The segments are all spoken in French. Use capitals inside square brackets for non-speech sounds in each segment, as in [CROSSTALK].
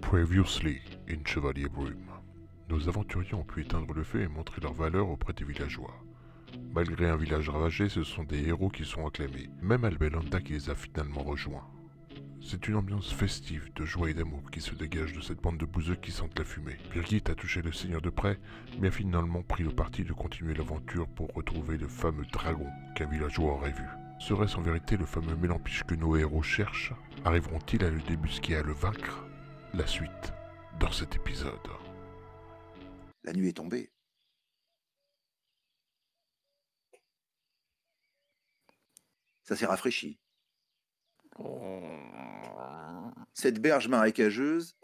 Previously in Chevalier Brume, nos aventuriers ont pu éteindre le feu et montrer leur valeur auprès des villageois. Malgré un village ravagé, ce sont des héros qui sont acclamés, même Albelanda qui les a finalement rejoints. C'est une ambiance festive de joie et d'amour qui se dégage de cette bande de bouseux qui sentent la fumée. Birgit a touché le seigneur de près, mais a finalement pris le parti de continuer l'aventure pour retrouver le fameux dragon qu'un villageois aurait vu. Serait-ce en vérité le fameux mélampiche que nos héros cherchent Arriveront-ils à le débusquer et à le vaincre la suite dans cet épisode. La nuit est tombée. Ça s'est rafraîchi. Cette berge marécageuse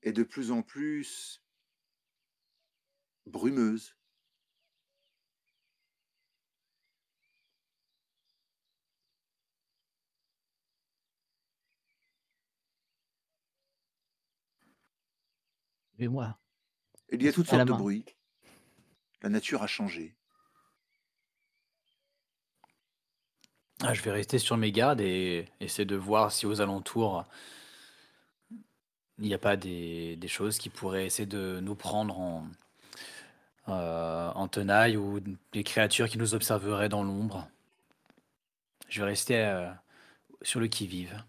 est de plus en plus brumeuse. moi. Il y a toutes sortes de bruits. La nature a changé. Ah, je vais rester sur mes gardes et essayer de voir si aux alentours il n'y a pas des, choses qui pourraient essayer de nous prendre en, euh, en tenaille ou des créatures qui nous observeraient dans l'ombre. Je vais rester euh, sur le qui-vive.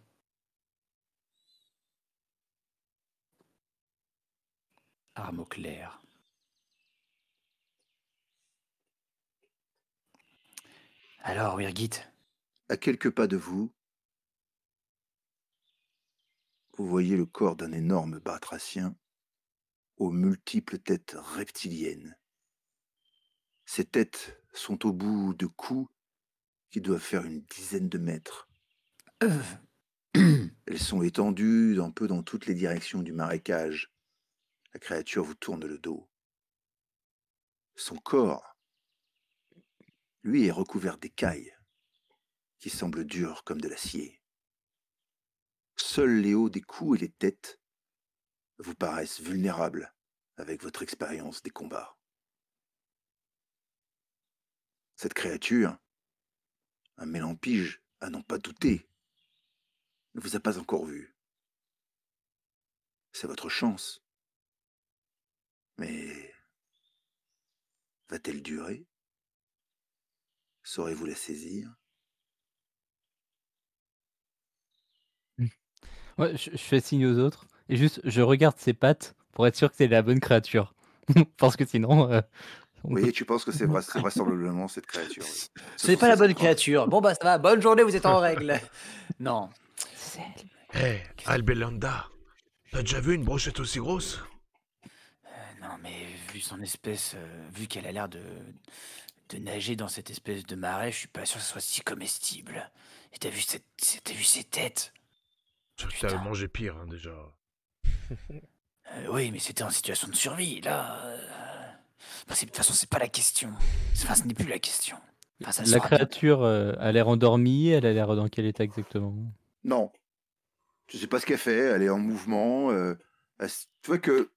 arme au clair. Alors, Wirgit À quelques pas de vous, vous voyez le corps d'un énorme batracien aux multiples têtes reptiliennes. Ces têtes sont au bout de coups qui doivent faire une dizaine de mètres. Euh. [CLEARS THROAT] Elles sont étendues un peu dans toutes les directions du marécage, la créature vous tourne le dos. Son corps, lui, est recouvert d'écailles qui semblent dures comme de l'acier. Seuls les hauts des coups et les têtes vous paraissent vulnérables avec votre expérience des combats. Cette créature, un mélampige à n'en pas douter, ne vous a pas encore vu. C'est votre chance. Mais va-t-elle durer Saurez-vous la saisir hmm. Ouais, je, fais signe aux autres et juste je regarde ses pattes pour être sûr que c'est la bonne créature. [LAUGHS] Parce que sinon. Euh, tu penses que c'est vraisemblablement cette créature. C'est [LAUGHS] Ce n'est pas la bonne créature. Bon, bah ça va, bonne journée, vous êtes en règle. [LAUGHS] non. Hé, eh, hey, Albelanda, t'as déjà vu une brochette aussi grosse non, mais vu son espèce, euh, vu qu'elle a l'air de, de nager dans cette espèce de marais, je suis pas sûr que ce soit si comestible. Et t'as vu, cette, vu ses têtes Tu as mangé pire, hein, déjà. [LAUGHS] Euh, oui, mais c'était en situation de survie, là. Euh. de toute façon, c'est pas la question. Enfin, ce n'est plus la question. la créature a l'air endormie, elle a l'air dans quel état exactement Non. Je sais pas ce qu'elle fait, elle est en mouvement. Tu vois que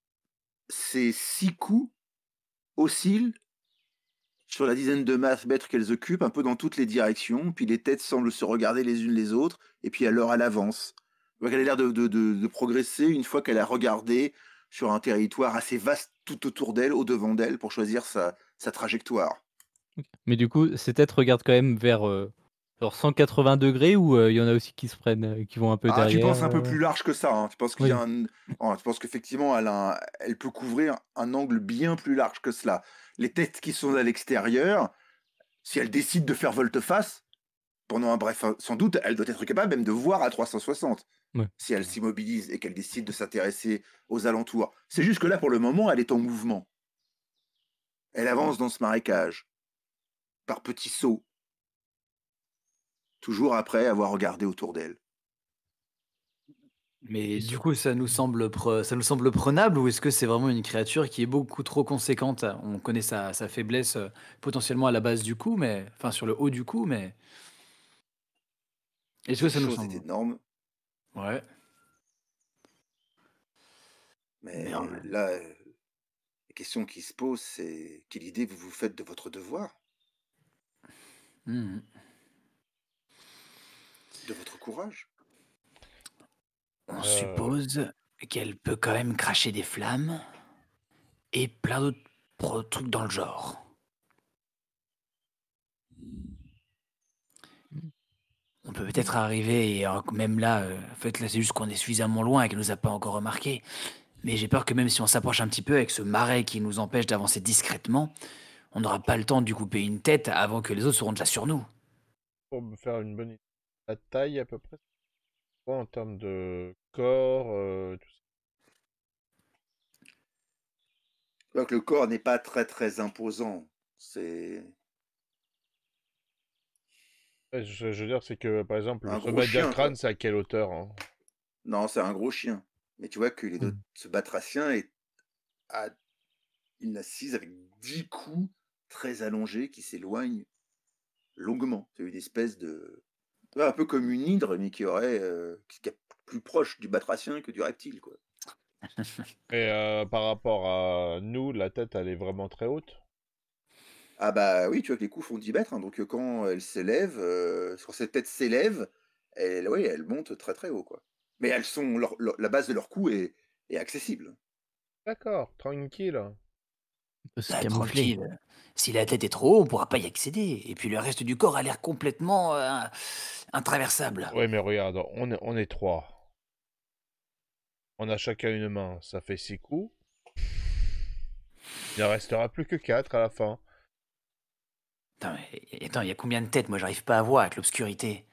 ces six coups oscillent sur la dizaine de mètres qu'elles occupent, un peu dans toutes les directions, puis les têtes semblent se regarder les unes les autres, et puis alors elle avance. Elle a l'air de, progresser une fois qu'elle a regardé sur un territoire assez vaste tout autour d'elle, au devant d'elle, pour choisir sa, trajectoire. Mais du coup, ces têtes regardent quand même vers, euh, alors, 180 degrés ou euh, il y en a aussi qui se prennent, euh, qui vont un peu ah, derrière. Tu penses un peu euh, plus large que ça. Hein. Tu penses qu'il oh, qu'effectivement elle, elle peut couvrir un angle bien plus large que cela. Les têtes qui sont à l'extérieur, si elle décide de faire volte-face pendant un bref, sans doute, elle doit être capable même de voir à 360. Si elle s'immobilise et qu'elle décide de s'intéresser aux alentours. C'est juste que là, pour le moment, elle est en mouvement. Elle avance dans ce marécage par petits sauts toujours après avoir regardé autour d'elle. Mais du coup, ça nous semble, ça nous semble prenable ou est-ce que c'est vraiment une créature qui est beaucoup trop conséquente On connaît sa, faiblesse euh, potentiellement à la base du cou, mais enfin sur le haut du coup, mais est-ce que ça nous semble énorme Ouais. Mais euh, là, euh, la question qui se pose, c'est quelle idée vous vous faites de votre devoir mmh de votre courage. On euh. suppose qu'elle peut quand même cracher des flammes et plein d'autres trucs dans le genre. On peut peut-être arriver, et même là, euh, en fait, là, c'est juste qu'on est suffisamment loin et qu'elle nous a pas encore remarqué. Mais j'ai peur que même si on s'approche un petit peu avec ce marais qui nous empêche d'avancer discrètement, on n'aura pas le temps de couper une tête avant que les autres seront déjà sur nous. Pour me faire une bonne la taille à peu près en termes de corps euh, Donc, le corps n'est pas très très imposant. C'est. Je, veux dire, c'est que par exemple, le d'un crâne, c'est à quelle hauteur hein? Non, c'est un gros chien. Mais tu vois que les deux, hmm. se ce batracien est à une assise avec dix coups très allongés qui s'éloignent longuement. C'est une espèce de un peu comme une hydre, mais qui aurait euh, qui est plus proche du batracien que du reptile, quoi. [LAUGHS] Et euh, par rapport à nous, la tête, elle est vraiment très haute Ah bah oui, tu vois que les coups font 10 mètres, hein, donc euh, quand elle s'élève, quand cette tête s'élève, elle, elle monte très très haut, quoi. Mais elles sont, la base de leur cou est, est accessible. D'accord, tranquille. Bah, euh, si la tête est trop haut, on pourra pas y accéder. Et puis le reste du corps a l'air complètement euh, intraversable. Oui, mais regarde, on est, on est trois. On a chacun une main, ça fait six coups. Il ne restera plus que quatre à la fin. Attends, il y a combien de têtes Moi, j'arrive pas à voir avec l'obscurité.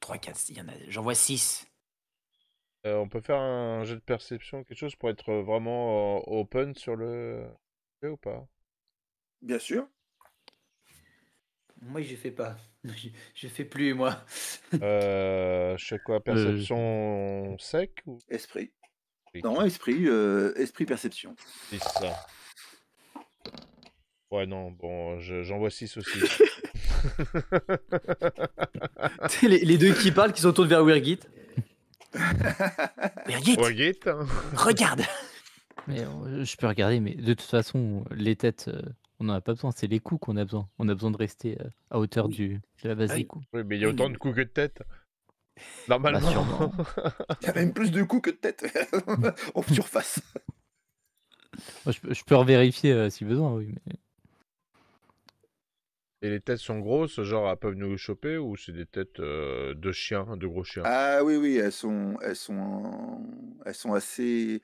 Trois, 4, en a. J'en vois six. Euh, on peut faire un jeu de perception, quelque chose pour être vraiment open sur le ou pas Bien sûr. Moi, je fais pas. [LAUGHS] Je, fais plus, moi. Euh, je sais quoi euh, Perception sec ou... Esprit. Non, esprit, euh, esprit perception. C'est Ouais, non, bon, j'en vois six aussi. [LAUGHS] [LAUGHS] les, deux qui parlent, qui sont tournés vers Wirgit. Wirgit, hein. Regarde euh, je peux regarder, mais de toute façon, les têtes, euh, on n'en a pas besoin. C'est les coups qu'on a besoin. On a besoin de rester euh, à hauteur du, de la base ah des coups. mais il y a autant de coups que de têtes. Normalement. Bah, [LAUGHS] il y a même plus de coups que de têtes [LAUGHS] en surface. je, peux revérifier si besoin, oui. Mais... Et les têtes sont grosses, genre elles peuvent nous choper ou c'est des têtes de chiens, de gros chiens Ah oui, oui, elles sont, elles sont, elles sont assez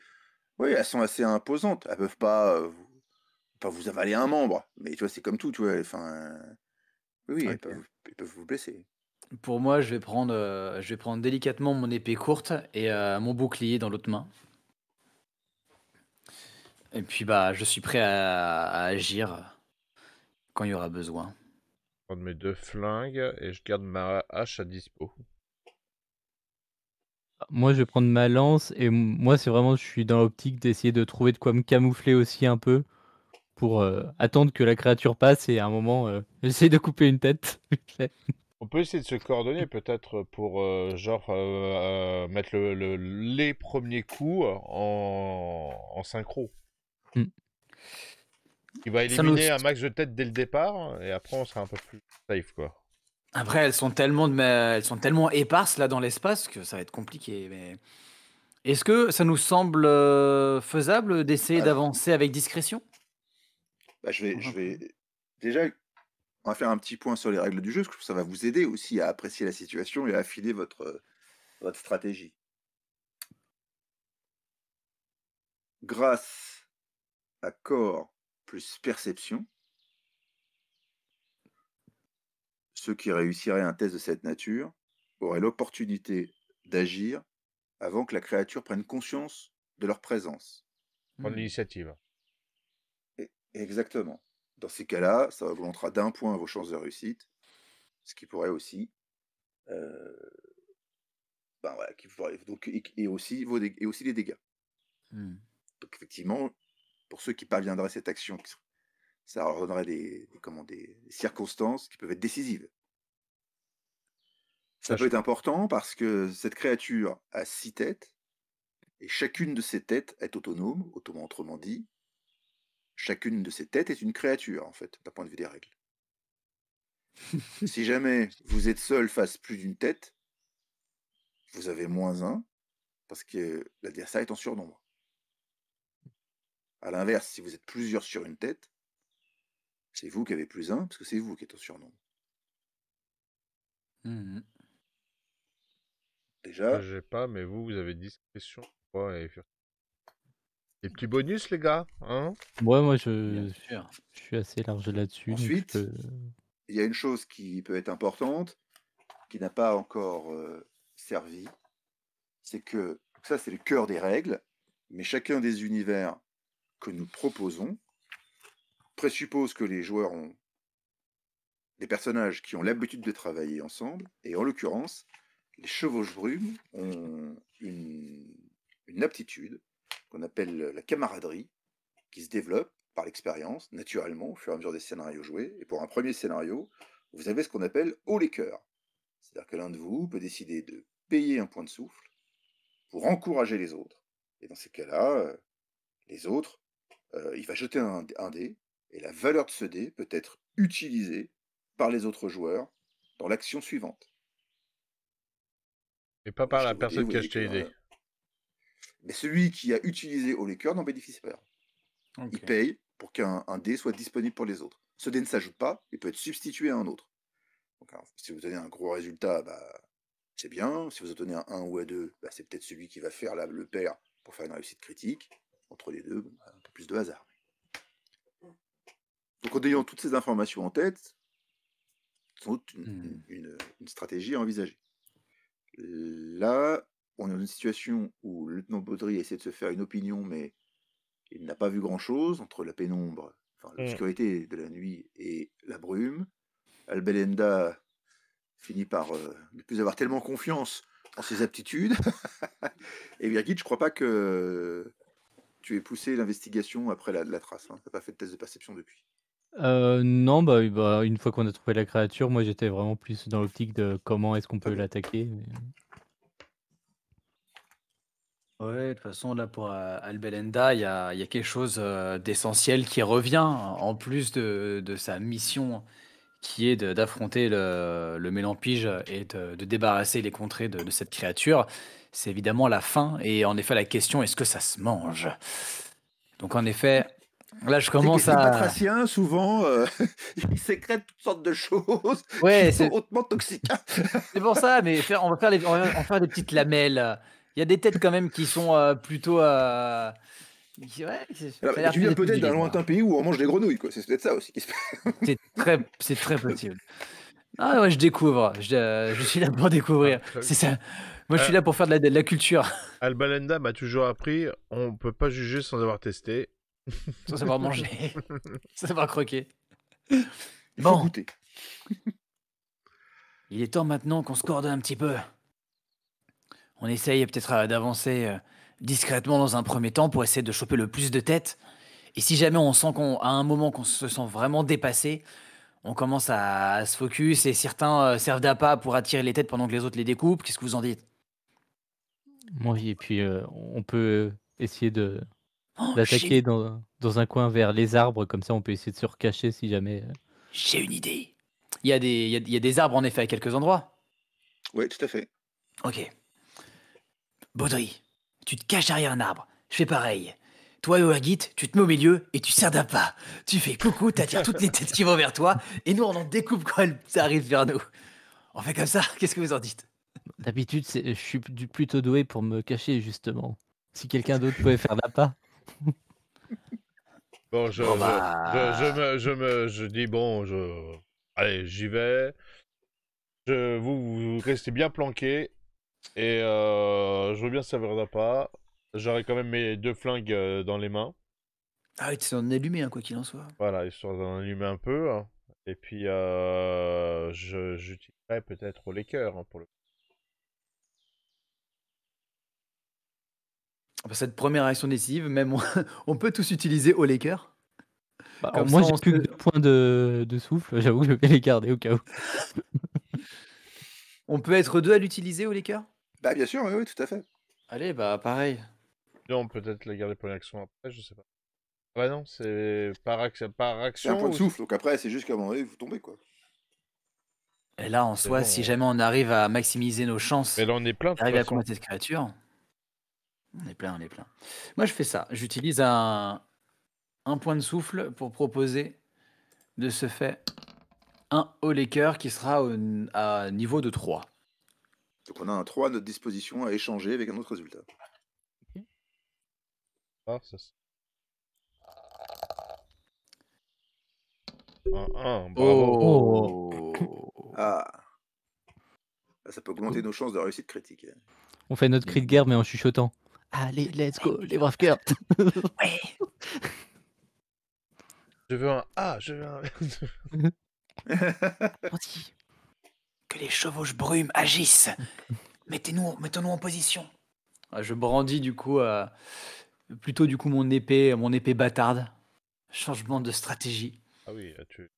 oui, elles sont assez imposantes. Elles peuvent pas, euh, vous, pas vous avaler un membre. Mais tu vois, c'est comme tout, tu vois. Enfin, oui, elles, peuvent, vous blesser. Pour moi, je vais prendre, euh, je vais prendre délicatement mon épée courte et euh, mon bouclier dans l'autre main. Et puis bah, je suis prêt à, agir quand il y aura besoin. Je prendre mes deux flingues et je garde ma hache à dispo moi je vais prendre ma lance et moi c'est vraiment je suis dans l'optique d'essayer de trouver de quoi me camoufler aussi un peu pour euh, attendre que la créature passe et à un moment euh, [LAUGHS] essayer de couper une tête. On peut essayer de se coordonner peut-être pour euh, genre mettre les premiers coups en, synchro. Hmm. Il va éliminer un max de tête dès le départ et après on sera un peu plus safe quoi. Après, elles sont tellement, elles sont tellement éparses là dans l'espace que ça va être compliqué. est-ce que ça nous semble euh, faisable d'essayer bah, d'avancer avec discrétion bah, je, vais, je mhm. vais déjà on va faire un petit point sur les règles du jeu, parce que ça va vous aider aussi à apprécier la situation et à affiner votre, votre stratégie. Grâce à corps plus perception, ceux qui réussiraient un test de cette nature auraient l'opportunité d'agir avant que la créature prenne conscience de leur présence. Prendre mmh. l'initiative. E-, exactement. Dans ces cas-là, ça augmentera d'un point vos chances de réussite, ce qui pourrait aussi, euh, ben voilà, donc et, aussi vos et aussi les dégâts. Mmh. Donc effectivement, pour ceux qui parviendraient à cette action, ça leur donnerait des, comment, des circonstances qui peuvent être décisives. Ça peut être important parce que cette créature a six têtes, et chacune de ces têtes est autonome, autrement dit, chacune de ces têtes est une créature, en fait, d'un point de vue des règles. si jamais vous êtes seul face plus d'une tête, vous avez moins un, parce que l'adversaire est en surnombre. À l'inverse, si vous êtes plusieurs sur une tête, c'est vous qui avez plus un, parce que c'est vous qui êtes en surnombre. Mmh Déjà. J'ai pas, mais vous, vous avez discrétion. Ouais, Des petits bonus, les gars hein moi, je... suis assez large là-dessus. Ensuite, il y a une chose qui peut être importante, qui n'a pas encore euh, servi. C'est que ça, c'est le cœur des règles, mais chacun des univers que nous proposons présuppose que les joueurs ont des personnages qui ont l'habitude de travailler ensemble, et en l'occurrence, les chevauches brumes ont une, aptitude qu'on appelle la camaraderie, qui se développe par l'expérience, naturellement, au fur et à mesure des scénarios joués. Et pour un premier scénario, vous avez ce qu'on appelle haut les cœurs. C'est-à-dire que l'un de vous peut décider de payer un point de souffle pour encourager les autres. Et dans ces cas-là, euh, les autres, euh, il va jeter un dé, et la valeur de ce dé peut être utilisée par les autres joueurs dans l'action suivante. Et pas par la personne qui a acheté l'idée. Euh, mais celui qui a utilisé au cœur n'en bénéficie pas. Il paye pour qu'un dé soit disponible pour les autres. Ce dé ne s'ajoute pas, il peut être substitué à un autre. si vous obtenez un gros résultat, bah, c'est bien. Si vous obtenez un 1 ou un 2, bah, c'est peut-être celui qui va faire le pair pour faire une réussite critique. Entre les deux, bah, un peu plus de hasard. Donc en ayant toutes ces informations en tête, sans hmm. une, une stratégie à envisager. Là, on est dans une situation où le lieutenant Baudry essaie de se faire une opinion, mais il n'a pas vu grand-chose entre la pénombre, enfin mm. l'obscurité de la nuit et la brume. Albelenda finit par euh, ne plus avoir tellement confiance en ses aptitudes. [LAUGHS] et Birgit, je ne crois pas que tu aies poussé l'investigation après la, trace. Hein. Tu n'as pas fait de test de perception depuis. Euh, non, bah, bah, une fois qu'on a trouvé la créature, moi j'étais vraiment plus dans l'optique de comment est-ce qu'on peut l'attaquer, mais euh. Ouais, de toute façon là pour, euh, Albelenda, il y a quelque chose, d'essentiel qui revient, hein, en plus de sa mission qui est d'affronter le le Mélampige et de débarrasser les contrées de cette créature. C'est évidemment la fin, et en effet la question: «Est-ce que ça se mange?» donc en effet Là, je commence à. Les souvent, euh, [LAUGHS] ils sécrètent toutes sortes de choses [LAUGHS] ouais, sont hautement toxiques. [LAUGHS] c'est pour ça, mais on, va faire des petites lamelles. Il y a des têtes quand même qui sont euh, plutôt. Euh, tu viens peut-être d'un lointain pays où on mange des grenouilles, quoi. C'est peut-être ça aussi c'est très, possible. Ah ouais, je découvre. Je, suis là pour découvrir. Ah, c'est ça. Moi, je suis là pour faire de la, de la culture. Albalenda m'a toujours appris on ne peut pas juger sans avoir testé. Sans savoir manger. [LAUGHS] Sans savoir croquer. Il bon. [LAUGHS] Il est temps maintenant qu'on se coordonne un petit peu. On essaye peut-être euh, d'avancer euh, discrètement dans un premier temps pour essayer de choper le plus de têtes. Et si jamais on sent qu'on qu'à un moment qu'on se sent vraiment dépassé, on commence à, se focus et certains euh, servent d'appât pour attirer les têtes pendant que les autres les découpent. Qu'est-ce que vous en dites Oui, et puis on peut essayer de Oh, d'attaquer dans, un coin vers les arbres, comme ça on peut essayer de se recacher si jamais. Euh. J'ai une idée. Il y, a des, a, des arbres en effet à quelques endroits. Oui, tout à fait. Ok. Baudry, tu te caches derrière un arbre. Je fais pareil. Toi, et Oagit, tu te mets au milieu et tu sers d'un pas. Tu fais coucou, t'attires toutes les têtes qui vont vers toi et nous, on en découpe quand elles arrive vers nous. On fait comme ça, [LAUGHS] qu'est-ce que vous en dites D'habitude, je suis plutôt doué pour me cacher, justement. Si quelqu'un d'autre pouvait faire d'un pas. [LAUGHS] bonjour bah. je, me, je, me, je dis bon, allez, j'y vais. Je, vous, restez bien planqué et euh, je veux bien servir pas J'aurai quand même mes deux flingues euh, dans les mains. Ah, ils sont allumés, hein, quoi qu'il en soit. Voilà, ils sont allumer un peu. Hein. Et puis, euh, je j'utiliserai peut-être les cœurs hein, pour le cette première action décisive, même [LAUGHS] on, peut tous utiliser au Laker. Bah, moi, j'ai plus que deux points de, souffle. [LAUGHS] J'avoue que je vais les garder au cas où. [LAUGHS] on peut être deux à l'utiliser au Laker Bah, bien sûr, oui, tout à fait. Allez, bah, pareil. Non, peut-être la garder pour l'action après, je sais pas. Ah bah non, c'est par, action. C'est un point de souffle, donc après, c'est juste qu'à un moment donné, vous tombez, quoi. Et là, en soi, si jamais on arrive à maximiser nos chances, on est plein, arrive à combattre cette créature. On est plein, on est plein. Moi, je fais ça. J'utilise un, point de souffle pour proposer de ce fait un coeur qui sera à niveau de 3. Donc on a un 3 à notre disposition à échanger avec un autre résultat. Ah, ça oh. Oh. Ah. Ah, Ça peut augmenter nos chances de réussite critique. Hein. On fait notre cri de guerre mais en chuchotant. Ah, Allez, let's go, les braves [LAUGHS] cœurs. ouais. Je veux un Ah, je veux un. [LAUGHS] que les chevauches brumes agissent. Mettez-nous, mettons-nous en position. Ah, je brandis du coup, euh, plutôt du coup mon épée, mon épée bâtarde. Changement de stratégie. Ah oui, tu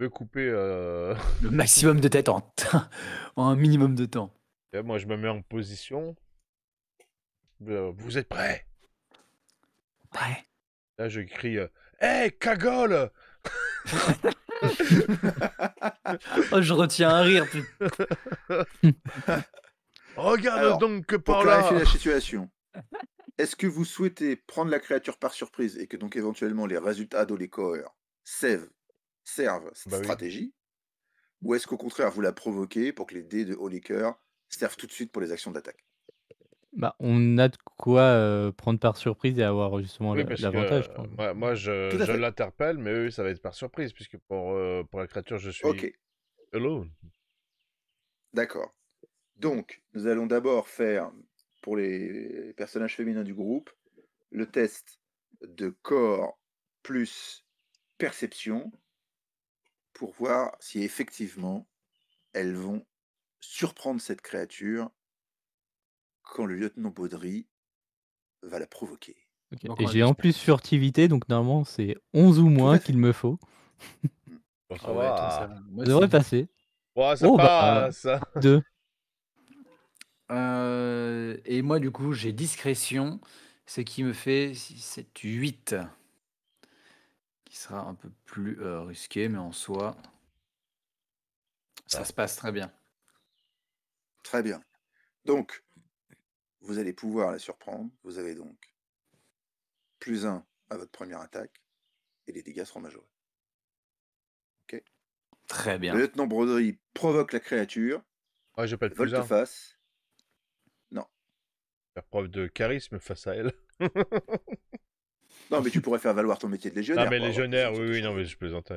veux couper euh, le maximum de tête en, [LAUGHS] un minimum de temps. moi, je me mets en position. Euh, vous êtes prêts Prêts. Là, je crie Hé, euh, cagole [LAUGHS] oh, Je retiens un rire. [LAUGHS] Regarde donc que par pour là. la [LAUGHS] situation. Est-ce que vous souhaitez prendre la créature par surprise et que donc éventuellement les résultats de servent, servent cette bah stratégie Ou est-ce qu'au contraire vous la provoquez pour que les dés de Olécoeur servent tout de suite pour les actions d'attaque bah, on a de quoi prendre par surprise et avoir justement l'avantage. moi, je, l'interpelle, mais eux, ça va être par surprise, puisque pour, pour la créature, je suis Ok, alone. d'accord. Donc, nous allons d'abord faire, pour les personnages féminins du groupe, le test de corps plus perception pour voir si effectivement elles vont surprendre cette créature quand le lieutenant Baudry va la provoquer. et j'ai en plus furtivité, donc normalement c'est 11 ou moins qu'il me faut. [LAUGHS] Ah ça devrait passer. Oh, ça bah, euh, [LAUGHS] euh, et moi, du coup, j'ai discrétion, ce qui me fait 7, 8. Qui sera un peu plus euh, risqué, mais en soi, ça se passe très bien. Très bien. Donc, vous allez pouvoir la surprendre. Vous avez donc plus 1 à votre première attaque et les dégâts seront majorés. Ok Très bien. Le lieutenant broderie provoque la créature. Ouais, j'appelle plus 1. face. Non. Faire preuve de charisme face à elle. non, mais tu pourrais faire valoir ton métier de légionnaire. Ah, mais légionnaire, oui, oui, non, mais je plaisante.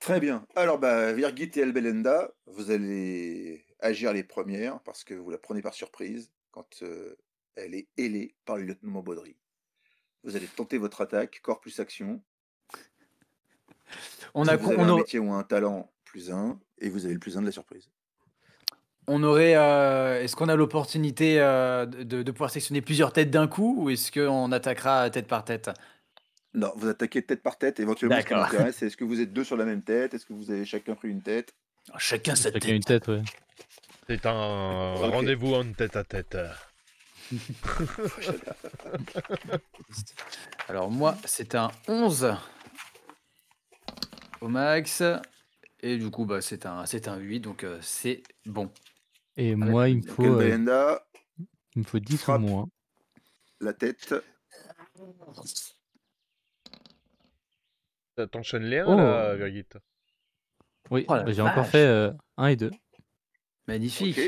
Très bien. Alors, bah, Virgit et Elbelenda, vous allez agir les premières parce que vous la prenez par surprise quand elle est ailée par le lieutenant Baudry. Vous allez tenter votre attaque, corps plus action. On a vous on un a... métier ou un talent plus un et vous avez le plus un de la surprise. On aurait, est-ce qu'on a l'opportunité de, pouvoir sectionner plusieurs têtes d'un coup ou est-ce qu'on attaquera tête par tête Non, vous attaquez tête par tête. Éventuellement, c'est est-ce que vous êtes deux sur la même tête Est-ce que vous avez chacun pris une tête Chacun sa une tête, ouais. C'est un rendez-vous en tête à tête. [LAUGHS] Alors moi, c'est un 11 au max. Et du coup, bah, c'est un, un 8, donc euh, c'est bon. Et moi, il me faut... Euh, il me faut 10 ou moins. La tête. T'enchaînes les 1, là, Oui, oh bah, j'ai encore fait 1 euh, et 2. Magnifique.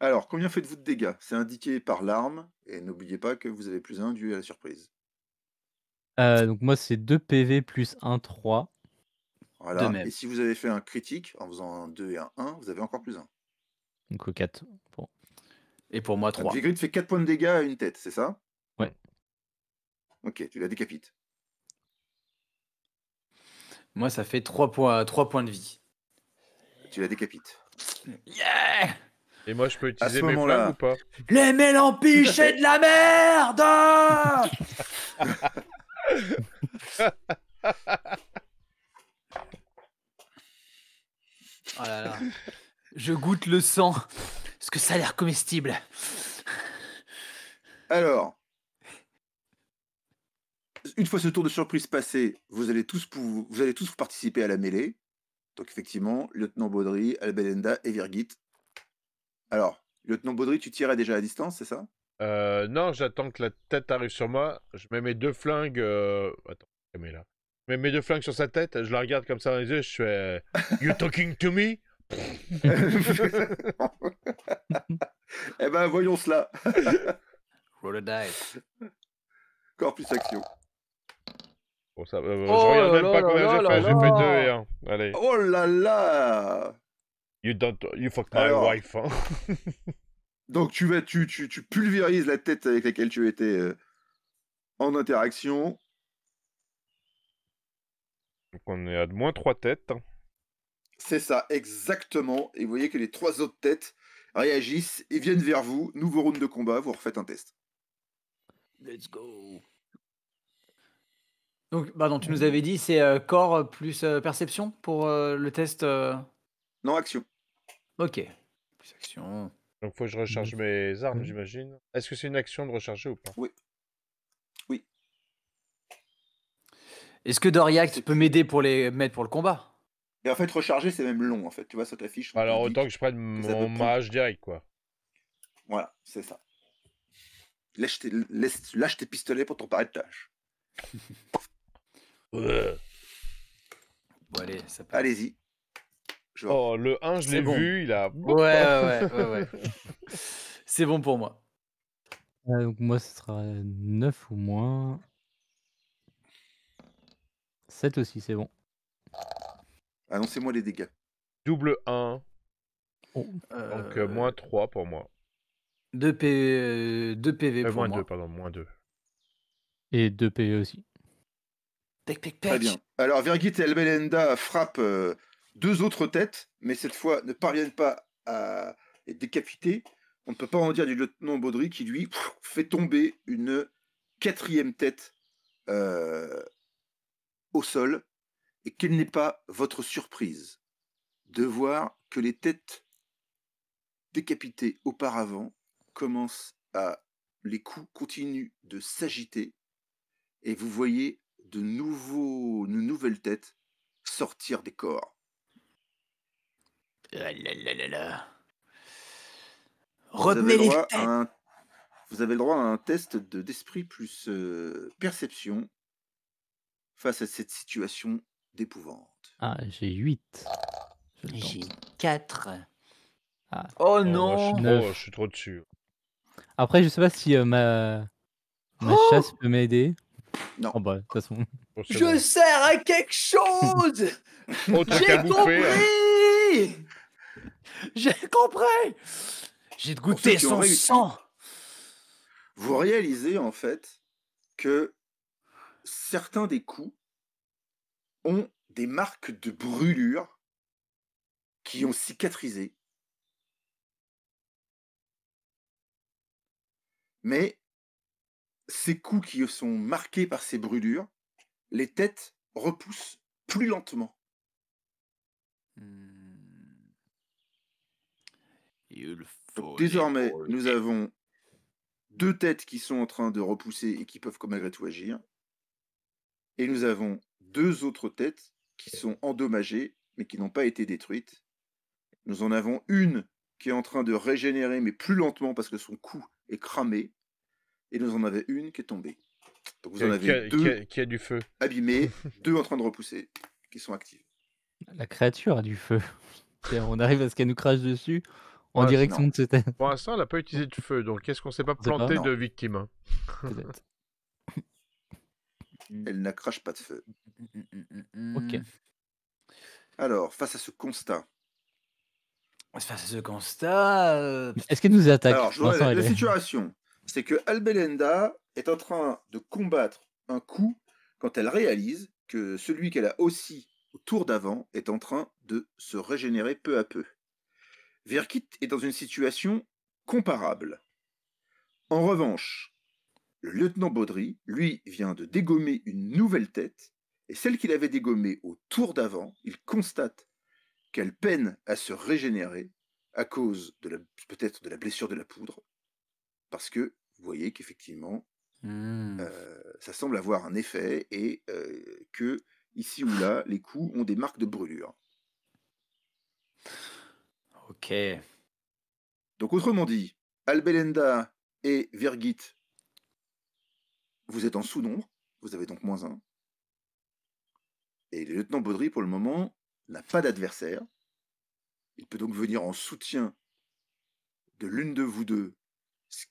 Alors, combien faites-vous de dégâts C'est indiqué par l'arme, et n'oubliez pas que vous avez plus un dû à la surprise. Euh, donc moi, c'est 2 PV plus 1, 3. Voilà. Et si vous avez fait un critique en faisant un 2 et un 1, vous avez encore plus 1. Donc 4. Euh, et pour moi, 3. Vigrid fait 4 points de dégâts à une tête, c'est ça Ouais. Ok, tu la décapites. Moi, ça fait points, 3 points de vie. Tu la décapites. Yeah Et moi, je peux utiliser mes flammes ou pas Les mélampiches, c'est de la merde [LAUGHS] Oh là là. Je goûte le sang. Parce que ça a l'air comestible. Alors, une fois ce tour de surprise passé, vous allez tous, vous allez tous participer à la mêlée. Donc effectivement, lieutenant Baudry, Albelenda et Virgit. Alors, lieutenant Baudry, tu tirais déjà à distance, c'est ça euh, Non, j'attends que la tête arrive sur moi. Je mets mes deux flingues. Euh... Attends, mets là. Je mets mes deux flingues sur sa tête. Je la regarde comme ça dans les yeux. Je fais [LAUGHS] You talking to me Eh ben, voyons cela. Roll a dice. Corpus action. Euh, oh je même pas j'ai fait hein. Oh là là You, don't, you fucked my wife. Hein. [LAUGHS] Donc tu, vas, tu, tu, pulvérises la tête avec laquelle tu étais euh, en interaction. Donc on est à moins trois têtes. Hein. C'est ça, exactement. Et vous voyez que les trois autres têtes réagissent et viennent vers vous. Nouveau round de combat, vous refaites un test. Let's go. Donc, tu nous avais dit c'est euh, corps plus euh, perception pour euh, le test Non, action. Ok. Plus action. Donc, faut que je recharge mes armes, mmh. j'imagine. Est-ce que c'est une action de recharger ou pas Oui. Oui. Est-ce que Doriac, peut m'aider pour les mettre pour le combat Et en fait, recharger, c'est même long, en fait. Tu vois, ça t'affiche. Bah alors, autant que je prenne mon mage direct, quoi. Voilà, c'est ça. Lâche tes, pistolets pour ton pareil de tâche allez, ça y Je Oh, le 1, je l'ai vu, il a. Ouais, ouais, ouais. ouais, ouais. [LAUGHS] C'est bon pour moi. Euh, donc, moi, ce sera 9 ou moins. 7 aussi, c'est bon. Annoncez-moi les dégâts. Double 1. Donc, euh, moins 3 pour moi. 2, PV euh, pour moi. Moins 2, pardon, moins 2. Et 2 PV e aussi bien. Alors, Vergit et Albelenda frappent euh, deux autres têtes, mais cette fois ne parviennent pas à être décapitées. On ne peut pas en dire du lieutenant Baudry qui, lui, fait tomber une quatrième tête euh, au sol. Et quelle n'est pas votre surprise de voir que les têtes décapitées auparavant commencent à... Les coups continuent de s'agiter et vous voyez de, nouveaux, de nouvelles têtes sortir des corps. Ah les têtes. vous avez le droit à un test de, d'esprit plus euh, perception face à cette situation d'épouvante. Ah, j'ai 8. J'ai 4. Ah, oh non je, oh, je suis trop dessus. Après, je sais pas si euh, ma, ma oh chasse peut m'aider. Non. Ah, bah, je sers à quelque chose [LAUGHS] J'ai compris J'ai compris J'ai goûté son sang Vous réalisez en fait que certains des coups ont des marques de brûlure qui ont cicatrisé. Mais ces coups qui sont marqués par ces brûlures, les têtes repoussent plus lentement. Hmm. désormais, nous avons deux têtes qui sont en train de repousser et qui peuvent malgré tout agir. Et nous avons deux autres têtes qui sont endommagées mais qui n'ont pas été détruites. Nous en avons une qui est en train de régénérer mais plus lentement parce que son cou est cramé et nous en avions une qui est tombée. Donc vous en avez deux qui a, du feu. abîmé [LAUGHS] deux en train de repousser, qui sont actives. La créature a du feu. [LAUGHS] On arrive à ce qu'elle nous crache dessus en ah, direction de cette. Pour l'instant, elle n'a pas utilisé de feu, donc quest ce qu'on ne s'est pas planté de victimes hein [LAUGHS] Elle n'a Elle pas de feu. Ok. Alors, face à ce constat. Face à ce constat. Euh, est-ce qu'elle nous attaque je vois la, situation c'est que Albelenda est en train de combattre un coup quand elle réalise que celui qu'elle a aussi au tour d'avant est en train de se régénérer peu à peu. Virkit est dans une situation comparable. En revanche, le lieutenant Baudry, lui, vient de dégommer une nouvelle tête, et celle qu'il avait dégommée au tour d'avant, il constate qu'elle peine à se régénérer à cause peut-être de la blessure de la poudre, parce que vous voyez qu'effectivement, mmh. euh, ça semble avoir un effet et euh, que ici ou là, les coups ont des marques de brûlure. Ok. Donc autrement dit, Albelenda et Virgit, vous êtes en sous-nombre, vous avez donc moins un. Et le lieutenant Baudry, pour le moment, n'a pas d'adversaire. Il peut donc venir en soutien de l'une de vous deux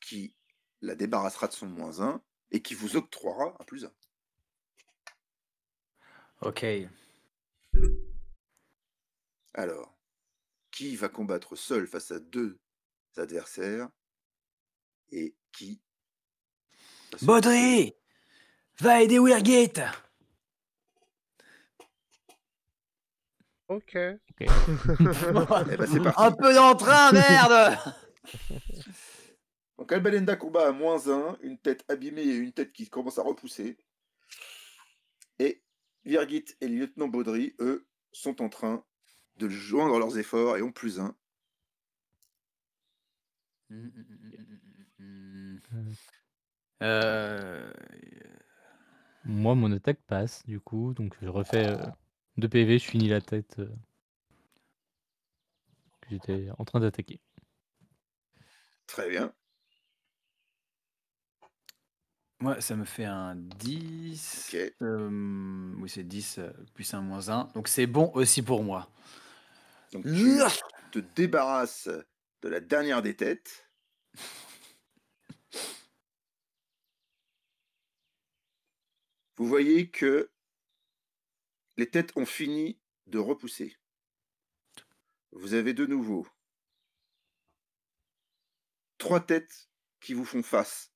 qui la débarrassera de son moins 1 et qui vous octroiera un plus 1. Ok. Alors, qui va combattre seul face à deux adversaires et qui Baudry Va aider Weirgate Ok. Eh ben, [LAUGHS] un peu d'entrain, merde [LAUGHS] Donc Albalenda combat à moins 1, une tête abîmée et une tête qui commence à repousser. Et Virgit et le lieutenant Baudry, eux, sont en train de joindre leurs efforts et ont plus 1. Euh, Moi, mon attaque passe, du coup, donc je refais 2 euh, PV, je finis la tête euh, que j'étais en train d'attaquer. Très bien. Moi, ça me fait un 10. Euh, oui, c'est 10 euh, plus 1 moins 1. Donc c'est bon aussi pour moi. Donc mmh. te débarrasse de la dernière des têtes. Vous voyez que les têtes ont fini de repousser. Vous avez de nouveau trois têtes qui vous font face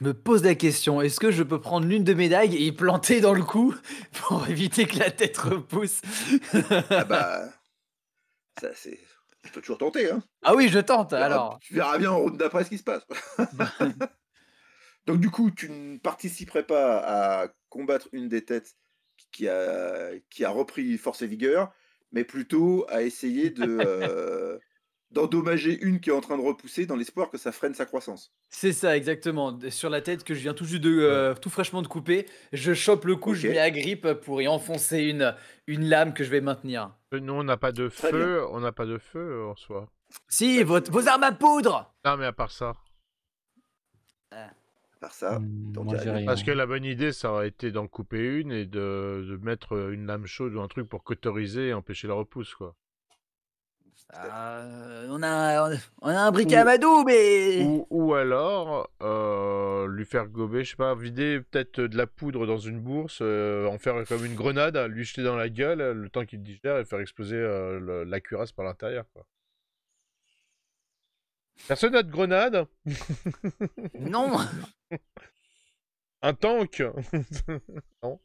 me pose la question, est-ce que je peux prendre l'une de mes dagues et y planter dans le cou [LAUGHS] pour éviter que la tête repousse [LAUGHS] Ah bah, ça c'est... Je peux toujours tenter, hein Ah oui, je tente, bah, alors Tu verras bien en route d'après ce qui se passe. [LAUGHS] Donc du coup, tu ne participerais pas à combattre une des têtes qui a, qui a repris force et vigueur, mais plutôt à essayer de... Euh, d'endommager une qui est en train de repousser dans l'espoir que ça freine sa croissance. C'est ça, exactement. Sur la tête que je viens tout juste de, euh, tout fraîchement de couper, je chope le cou, je je à grippe pour y enfoncer une, une lame que je vais maintenir. Euh, nous, on n'a pas de feu, on n'a pas de feu euh, en soi. Si, vos, armes à poudre Non, mais à part ça. Ah. À part ça, hmm, rien. Parce que la bonne idée, ça aurait été d'en couper une et de, mettre une lame chaude ou un truc pour cotoriser et empêcher la repousse, quoi. Ah, euh, on, a, on un briquet à mais. Ou, alors, euh, lui faire gober, je sais pas, vider peut-être de la poudre dans une bourse, euh, en faire comme une grenade, lui jeter dans la gueule, le temps qu'il digère et faire exploser la cuirasse par l'intérieur. Personne n'a de grenade [LAUGHS] Non Un tank [LAUGHS] Non.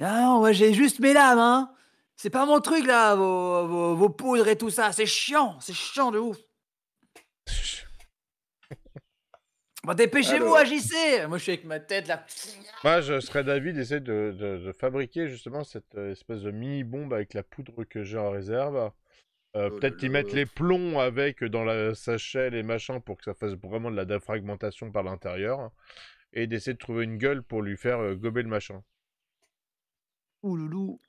Ah non, moi j'ai juste mes lames, hein c'est pas mon truc là, vos, poudres et tout ça. C'est chiant, c'est chiant de ouf. [LAUGHS] Bon, dépêchez-vous, agissez Moi, je suis avec ma tête là. Moi, je serais d'avis d'essayer de, fabriquer justement cette euh, espèce de mini-bombe avec la poudre que j'ai en réserve. Euh, oh peut-être y mettre les plombs avec dans la sachet, les machins, pour que ça fasse vraiment de la défragmentation par l'intérieur. Et d'essayer de trouver une gueule pour lui faire euh, gober le machin. loulou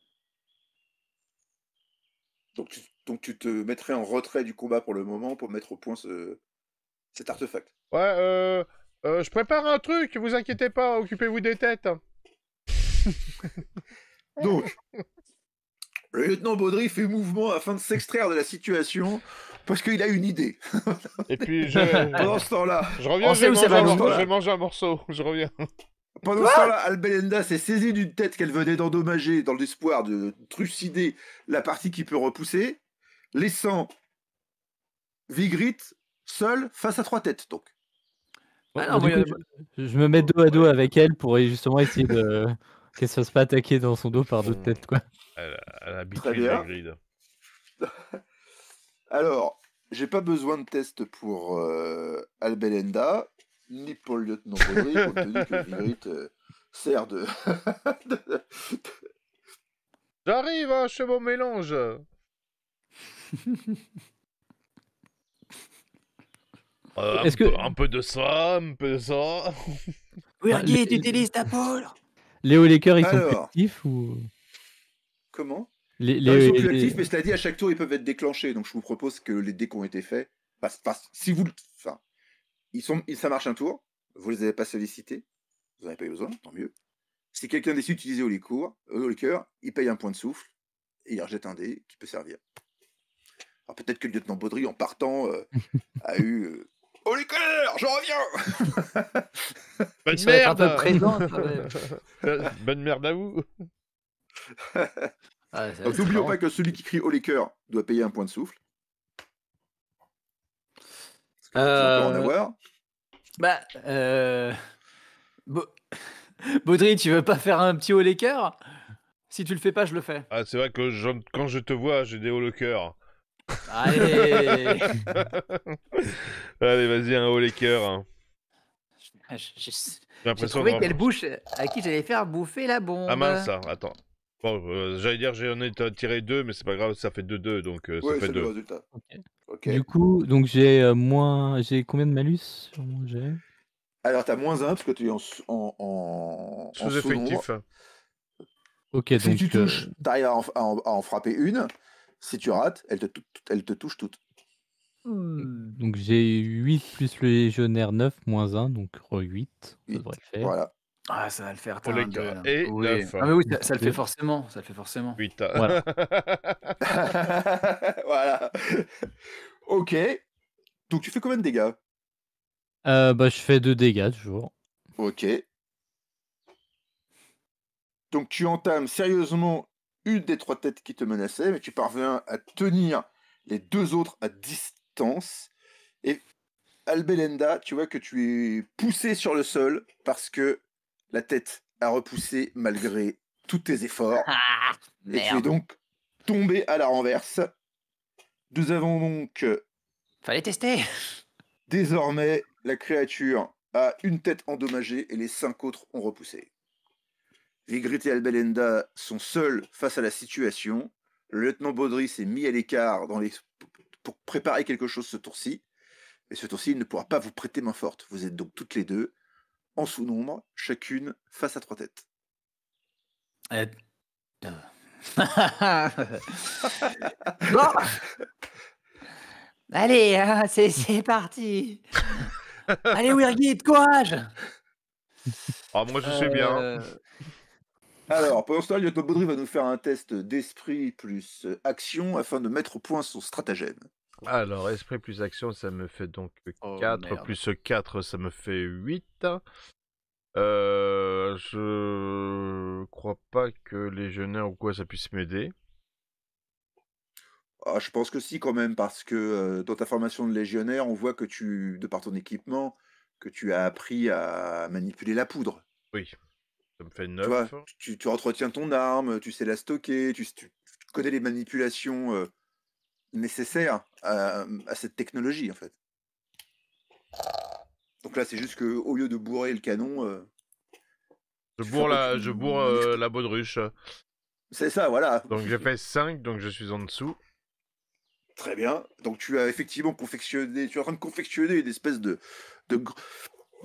donc tu, te mettrais en retrait du combat pour le moment pour mettre au point ce, cet artefact. Ouais, euh, euh, je prépare un truc, vous inquiétez pas, occupez-vous des têtes. [LAUGHS] donc, le lieutenant Baudry fait mouvement afin de s'extraire de la situation parce qu'il a une idée. Et puis [LAUGHS] je... pendant ce temps-là, je reviens, je vais, manger un morceau, je reviens. Pendant ce temps-là, Albelenda s'est saisie d'une tête qu'elle venait d'endommager dans l'espoir de trucider la partie qui peut repousser, laissant Vigrit seul face à trois têtes. Donc. Ah je... me mets dos à dos avec elle pour justement essayer de [LAUGHS] qu'elle se fasse pas attaquer dans son dos par deux hmm. têtes. Quoi. [LAUGHS] Alors, j'ai pas besoin de test pour euh, Albelenda ni Paul lieutenant Baudry, compte que Vigrit euh, sert de. [LAUGHS] J'arrive, à hein, ce mélange euh, un, peu, de ça, un peu de ça. Wergi, tu ah, utilises ta poule Léo et les cœurs, ils sont plus actifs ou Comment les, ah, Ils sont plus actifs, mais cela dit, à chaque tour, ils peuvent être déclenchés. Donc je vous propose que les dés qui ont été faits. si vous ils sont, ça marche un tour, vous ne les avez pas sollicités, vous n'en avez pas eu besoin, tant mieux. Si quelqu'un décide d'utiliser au euh, Olicœur, il paye un point de souffle et il rejette un dé qui peut servir. Alors peut-être que le lieutenant Baudry, en partant, euh, [LAUGHS] a eu Au euh, liqueur, je reviens [LAUGHS] Bonne merde [LAUGHS] Bonne merde à vous ah, N'oublions pas que celui qui crie au doit payer un point de souffle. Euh, bah, euh... [LAUGHS] Baudry, tu veux pas faire un petit haut les cœurs Si tu le fais pas, je le fais. Ah, c'est vrai que quand je te vois, j'ai des hauts le cœur. Allez [LAUGHS] Allez, vas-y, un haut les cœurs. J'ai l'impression trouvé quelle bouche à qui j'allais faire bouffer la bombe. Ah mince, attends. Euh, j'allais dire j'en ai tiré 2, mais c'est pas grave, ça fait 2-2, donc euh, ça fait 2. Du coup, donc j'ai euh, moins. combien de malus sur mon Alors t'as moins 1 parce que tu es en, en, en sous-effectif. Ok, si tu touches, t'arrives à, en frapper une. Si tu rates, elle te, touche toute. Hmm. Donc j'ai 8 plus le légionnaire 9 moins 1, donc 8. 8. Voilà. Ah, ça va le faire. Pour Et oui. Ah, mais oui, ça, le fait forcément. Ça le fait forcément. Putain. Voilà. [LAUGHS] [LAUGHS] voilà. Ok. Donc, tu fais combien de dégâts euh, bah, Je fais deux dégâts toujours. Ok. Donc, tu entames sérieusement une des trois têtes qui te menaçaient, mais tu parviens à tenir les deux autres à distance. Et Albelenda, tu vois que tu es poussé sur le sol parce que la tête a repoussé malgré tous tes efforts. Ah, et tu es donc tombé à la renverse. Nous avons donc. Fallait tester Désormais, la créature a une tête endommagée et les cinq autres ont repoussé. Vigrit et Albelenda sont seuls face à la situation. Le lieutenant Baudry s'est mis à l'écart pour préparer quelque chose ce tour-ci. Et ce tour-ci, il ne pourra pas vous prêter main forte. Vous êtes donc toutes les deux en sous-nombre, chacune face à trois têtes. Euh, euh. [LAUGHS] Allez, hein, c'est parti Allez, Wirgit, courage ah, moi, je suis bien. Euh. Alors, pendant ce temps, Baudry va nous faire un test d'esprit plus action afin de mettre au point son stratagème. Alors, esprit plus action, ça me fait donc 4, plus 4, ça me fait 8. Je euh, je crois pas que légionnaire ou quoi ça puisse m'aider. Ah, je pense que si quand même, parce que euh, dans ta formation de légionnaire, on voit que tu, de par ton équipement, que tu as appris à manipuler la poudre. Oui, ça me fait 9. Tu, tu, entretiens ton arme, tu sais la stocker, tu, connais les manipulations euh, nécessaire à, cette technologie en fait. Donc là, c'est juste que au lieu de bourrer le canon, euh, je bourre euh, la, je baudruche. C'est ça, voilà. Donc j'ai fait 5, donc je suis en dessous. Très bien. Donc tu as effectivement confectionné, tu es en train de confectionner une espèce de, de,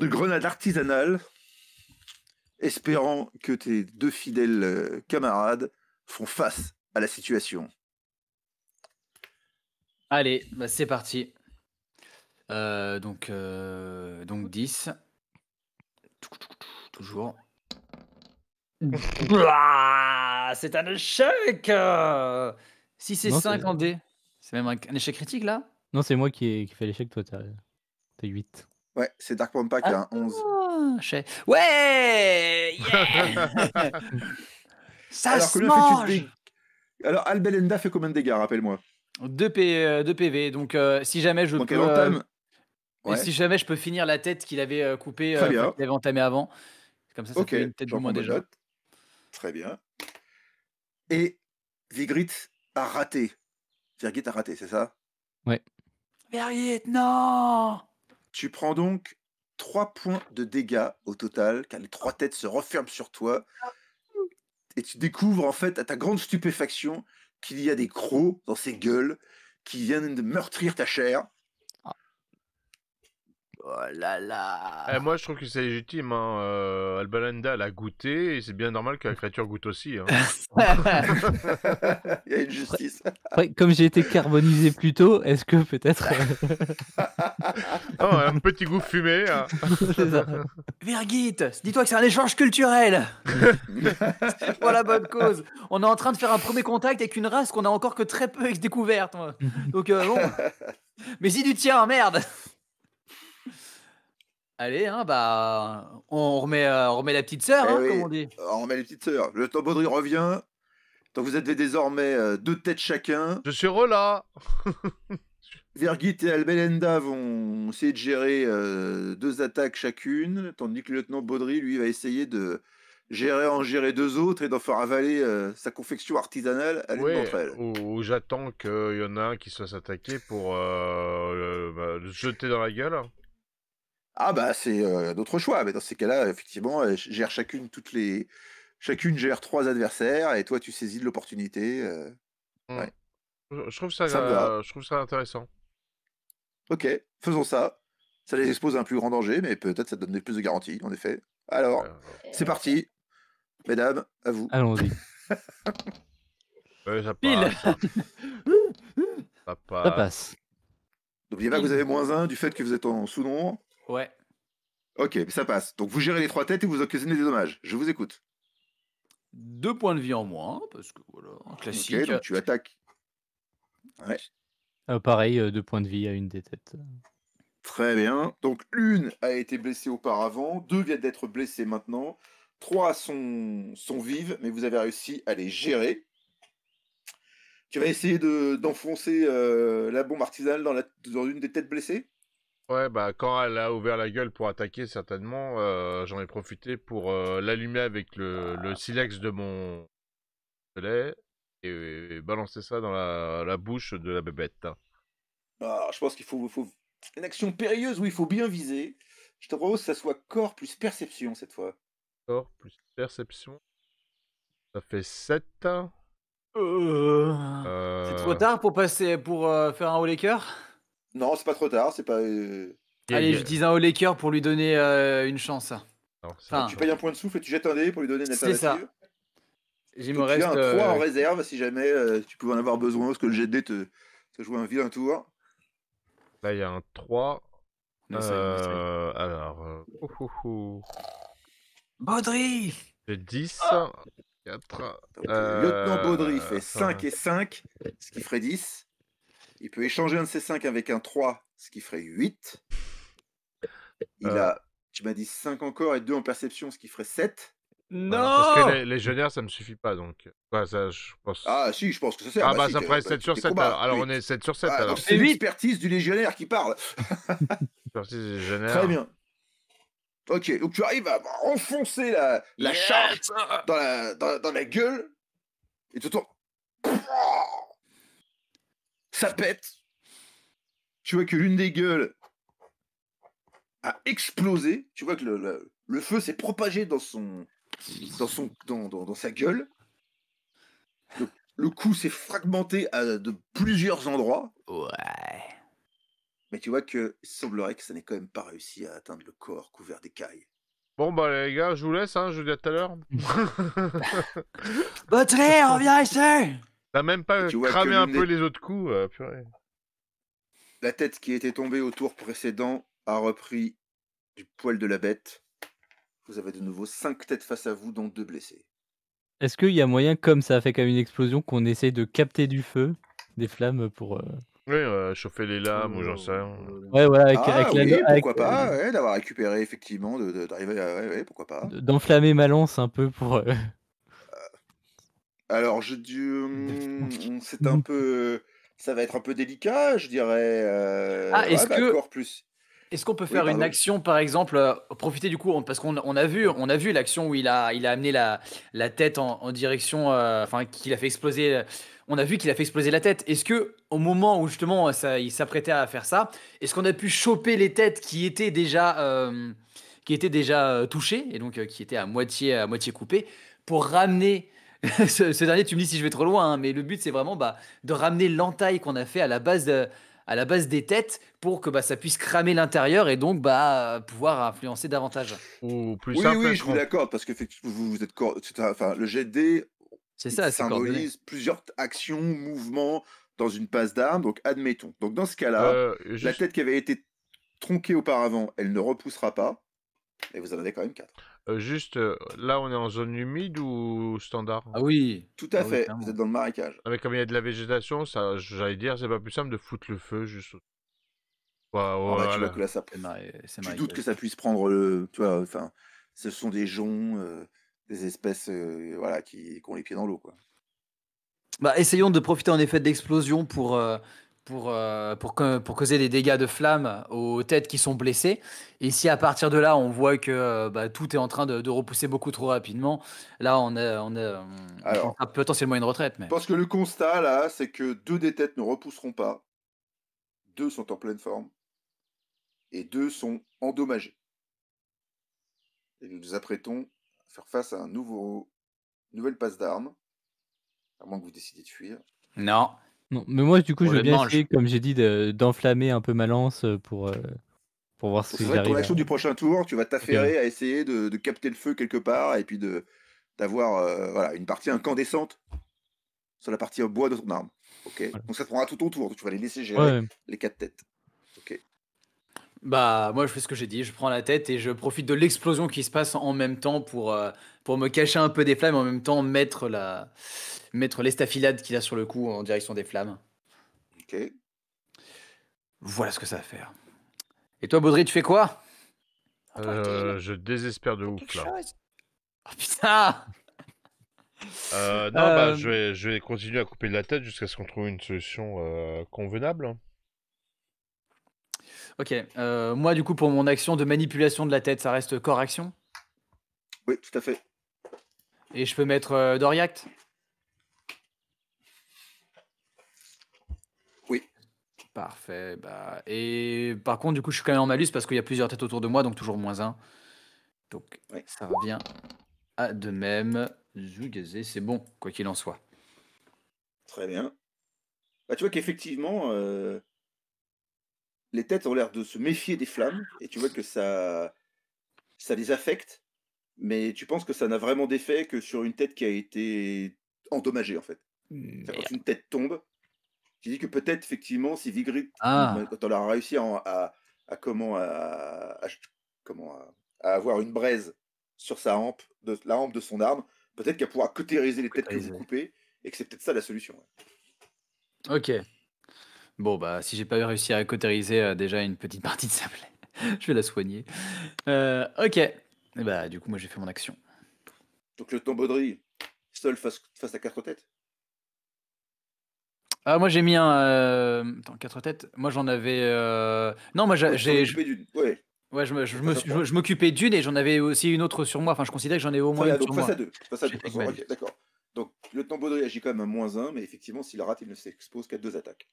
de grenade artisanale, espérant que tes deux fidèles euh, camarades font face à la situation. Allez, bah, c'est parti. Euh, donc, euh, donc 10. Toujours. c'est un échec Si c'est 5 en D, c'est même un, échec critique là Non, c'est moi qui fais l'échec, toi t'as 8. Ouais, c'est Dark Pack qui un 11. Ah, ouais [LAUGHS] Ça Alors se fait Alors, Albelenda fait combien de dégâts, rappelle-moi 2, P, euh, PV. Donc, euh, si jamais je peux. Euh, si jamais je peux finir la tête qu'il avait coupée, qu'il avait avant. Comme ça, ça une tête de moins déjà. Très bien. Et Vigrit a raté. Virgit a raté, c'est ça Ouais. Virgit, non Tu prends donc 3 points de dégâts au total, car les trois têtes se referment sur toi. Et tu découvres, en fait, à ta grande stupéfaction, qu'il y a des crocs dans ses gueules qui viennent de meurtrir ta chair Oh là là eh, Moi, je trouve que c'est légitime. Hein. Euh, Albalanda l'a goûté, et c'est bien normal que la créature goûte aussi. Hein. [LAUGHS] Il y a une justice. comme j'ai été carbonisé plus tôt, est-ce que peut-être... oh, [LAUGHS] un petit goût fumé. Hein. [LAUGHS] dis-toi que c'est un échange culturel. pour la bonne cause. On est en train de faire un premier contact avec une race qu'on a encore que très peu découverte. Donc, euh, bon... Mais si du tien, merde Allez, hein, bah, on remet, euh, on remet la petite sœur, eh hein, comme on dit. Euh, on remet la petite sœur. Le lieutenant Baudry revient. Donc vous êtes désormais euh, deux têtes chacun. Je suis rela. [LAUGHS] »« Vergit et Albelenda vont essayer de gérer deux attaques chacune, tandis que le lieutenant Baudry, lui, va essayer de gérer en gérer deux autres et d'en faire avaler sa confection artisanale à l'une d'entre elles. Ou j'attends qu'il y en a un qui soit attaqué pour bah, le jeter dans la gueule. Ah bah c'est euh, d'autres choix. Mais dans ces cas-là, effectivement, euh, chacune toutes les. Chacune gère trois adversaires et toi tu saisis de l'opportunité. Euh, mmh. Je, trouve ça, je trouve ça intéressant. Ok, faisons ça. Ça les expose à un plus grand danger, mais peut-être ça donne plus de garanties, en effet. Alors, c'est parti. Mesdames, à vous. Allons-y. [LAUGHS] pile [LAUGHS] ça passe. Ça. passe. N'oubliez pas que vous avez moins un du fait que vous êtes en sous-nombre. Ouais. Ok, ça passe. Donc vous gérez les trois têtes et vous occasionnez des dommages. Je vous écoute. Deux points de vie en moins, parce que voilà, classique. Ok, donc tu attaques. Ouais. Euh, pareil, euh, deux points de vie à une des têtes. Très bien. Donc une a été blessée auparavant, deux viennent d'être blessées maintenant, trois sont, sont vives, mais vous avez réussi à les gérer. Tu vas essayer d'enfoncer euh, la bombe artisanale dans, la, dans une des têtes blessées Ouais, bah quand elle a ouvert la gueule pour attaquer, certainement, euh, j'en ai profité pour euh, l'allumer avec le, silex de mon lait et, balancer ça dans la, bouche de la bébête. Ah, je pense qu'il faut, une action périlleuse où il faut bien viser. Je te propose que ça soit corps plus perception cette fois. Corps plus perception. Ça fait 7. Euh, c'est trop tard pour passer pour faire un haut les non, c'est pas trop tard, c'est pas. Euh, Allez, je dis un au Laker pour lui donner euh, une chance. tu payes un point de souffle et tu jettes un dé pour lui donner une alternative. C'est ça. J'ai un 3 en euh, réserve si jamais tu pouvais en avoir besoin parce que le jet dé te, joue un vilain tour. Là, il y a un 3. Non, euh, alors. Oh, Baudry J'ai 10. 4. Ah le lieutenant Baudry fait 5 et 5, ce qui ferait 10. Il peut échanger un de ses 5 avec un 3, ce qui ferait 8. Il euh. a, tu m'as dit 5 encore et 2 en perception, ce qui ferait 7. Non Parce que les, légionnaires, ça me suffit pas, donc... je pense... Ah si, je pense que ça sert. Ah, bah, bah ça ferait 7 bah, sur 7, alors, on est 7 sur 7. Ah, alors. C'est l'expertise du légionnaire qui parle [LAUGHS] [LAUGHS] expertise du légionnaire... Très bien. Ok, donc tu arrives à enfoncer la, la dans la, gueule, et tu te tournes... [LAUGHS] ça pète. Tu vois que l'une des gueules a explosé. Tu vois que le, feu s'est propagé dans son dans son dans, sa gueule. Le, cou s'est fragmenté à de plusieurs endroits. Ouais. Mais tu vois que il semblerait que ça n'ait quand même pas réussi à atteindre le corps couvert d'écailles. Bon bah les gars, je vous laisse, hein, je vous dis à tout à l'heure. [LAUGHS] [LAUGHS] Bautré, reviens ici T'as même pas tu cramé un peu les autres coups, euh, La tête qui était tombée au tour précédent a repris du poil de la bête. Vous avez de nouveau cinq têtes face à vous, dont deux blessés. Est-ce qu'il y a moyen, comme ça a fait comme une explosion, qu'on essaye de capter du feu, des flammes pour. Euh, oui, euh, chauffer les lames ou j'en sais rien. Ouais, voilà, avec, ah la... Pourquoi pas, d'avoir récupéré effectivement, d'arriver à. Ouais, pourquoi pas. D'enflammer ma lance un peu pour. Alors, je dis, hum, [LAUGHS] c'est un peu, ça va être un peu délicat, je dirais. Euh, ah, est-ce bah, que plus Est-ce qu'on peut faire une action, par exemple, euh, profiter du coup, parce qu'on a vu, on a vu l'action où il a, il a amené la, la tête en, direction, euh, enfin, qu'il a fait exploser. Euh, on a vu qu'il a fait exploser la tête. Est-ce que, au moment où justement ça, il s'apprêtait à faire ça, est-ce qu'on a pu choper les têtes qui étaient déjà, qui étaient déjà touchées et donc qui étaient à moitié, à moitié coupées pour ramener [LAUGHS] ce, dernier, tu me dis si je vais trop loin, hein, mais le but, c'est vraiment bah, de ramener l'entaille qu'on a fait à la base à la base des têtes pour que bah, ça puisse cramer l'intérieur et donc bah, pouvoir influencer davantage. Ou plus oui, oui, je vous d'accord parce que vous, êtes, enfin, le GD ça, symbolise plusieurs actions, mouvements dans une passe d'armes. Donc admettons. Donc dans ce cas-là, euh, la tête qui avait été tronquée auparavant, elle ne repoussera pas. Et vous en avez quand même quatre. Euh, juste, euh, là, on est en zone humide ou standard Ah oui Tout à ah fait, vous êtes dans le marécage. Ah, comme il y a de la végétation, ça, j'allais dire, c'est pas plus simple de foutre le feu juste. Ouais, tu que ça doutes que ça puisse prendre le. Euh, tu vois, enfin, ce sont des joncs, des espèces voilà, qui, ont les pieds dans l'eau. quoi. Bah, essayons de profiter en effet d'explosion pour, pour, euh, pour, pour, causer des dégâts de flammes aux têtes qui sont blessées. Et si à partir de là, on voit que euh, bah, tout est en train de, repousser beaucoup trop rapidement, là, on a, on a, potentiellement une retraite. Mais... parce que le constat, là, c'est que deux des têtes ne repousseront pas. Deux sont en pleine forme. Et deux sont endommagés. Et nous nous apprêtons à faire face à un nouveau, nouvelle passe d'armes. À moins que vous décidiez de fuir. Non mais moi, du coup, je vais bien essayer, comme j'ai dit, d'enflammer un peu ma lance euh, pour, euh, pour voir si j'arrive. Ton action du prochain tour, tu vas t'affairer à essayer de, capter le feu quelque part et puis de d'avoir euh, voilà, une partie incandescente sur la partie bois de ton arme. Ok. Donc ça te prendra tout ton tour. tu vas les laisser gérer les quatre têtes. Ok. Bah moi je fais ce que j'ai dit. Je prends la tête et je profite de l'explosion qui se passe en même temps pour pour me cacher un peu des flammes et en même temps mettre la mettre l'estafilade qu'il a sur le cou en direction des flammes. Ok. Voilà ce que ça va faire. Et toi, Baudry, tu fais quoi euh, Je désespère de ouf là. Oh putain euh, Non, bah, euh, je vais, continuer à couper de la tête jusqu'à ce qu'on trouve une solution convenable. Ok. moi, du coup, pour mon action de manipulation de la tête, ça reste corps action Oui, tout à fait. Et je peux mettre euh, Doriact Oui. Parfait. Bah, et par contre, du coup, je suis quand même en malus parce qu'il y a plusieurs têtes autour de moi, donc toujours moins un. Donc ça revient à de même. Zugazé, c'est bon, quoi qu'il en soit. Très bien. Bah, tu vois qu'effectivement, euh, les têtes ont l'air de se méfier des flammes, et tu vois que ça, ça les affecte. Mais tu penses que ça n'a vraiment d'effet que sur une tête qui a été endommagée, en fait. Mmh, quand une tête tombe, tu dis que peut-être, effectivement, si Vigrid, ah. quand on aura réussi à, à, à comment, à, avoir une braise sur sa hampe, de, la hampe de son arme, peut-être qu'elle pourra cautériser les têtes que vous coupez, et que c'est peut-être ça la solution. Ok. Bon, bah, si j'ai pas réussi à cautériser euh, déjà une petite [LAUGHS] partie de sa plaie, je vais la soigner. Euh, ok bah, du coup, moi, j'ai fait mon action. Donc le riz seul face, à quatre têtes ah, moi j'ai mis un. Euh, attends, quatre têtes. Moi j'en avais. Euh, non, moi j'ai. Ouais. Ouais, je, m'occupais je, d'une et j'en avais aussi une autre sur moi. Enfin, je considère que j'en ai au moins une donc sur face moi. À deux. Face à deux. D'accord. Donc, le tombeau agit quand même à moins 1, mais effectivement, s'il rate, il ne s'expose qu'à deux attaques.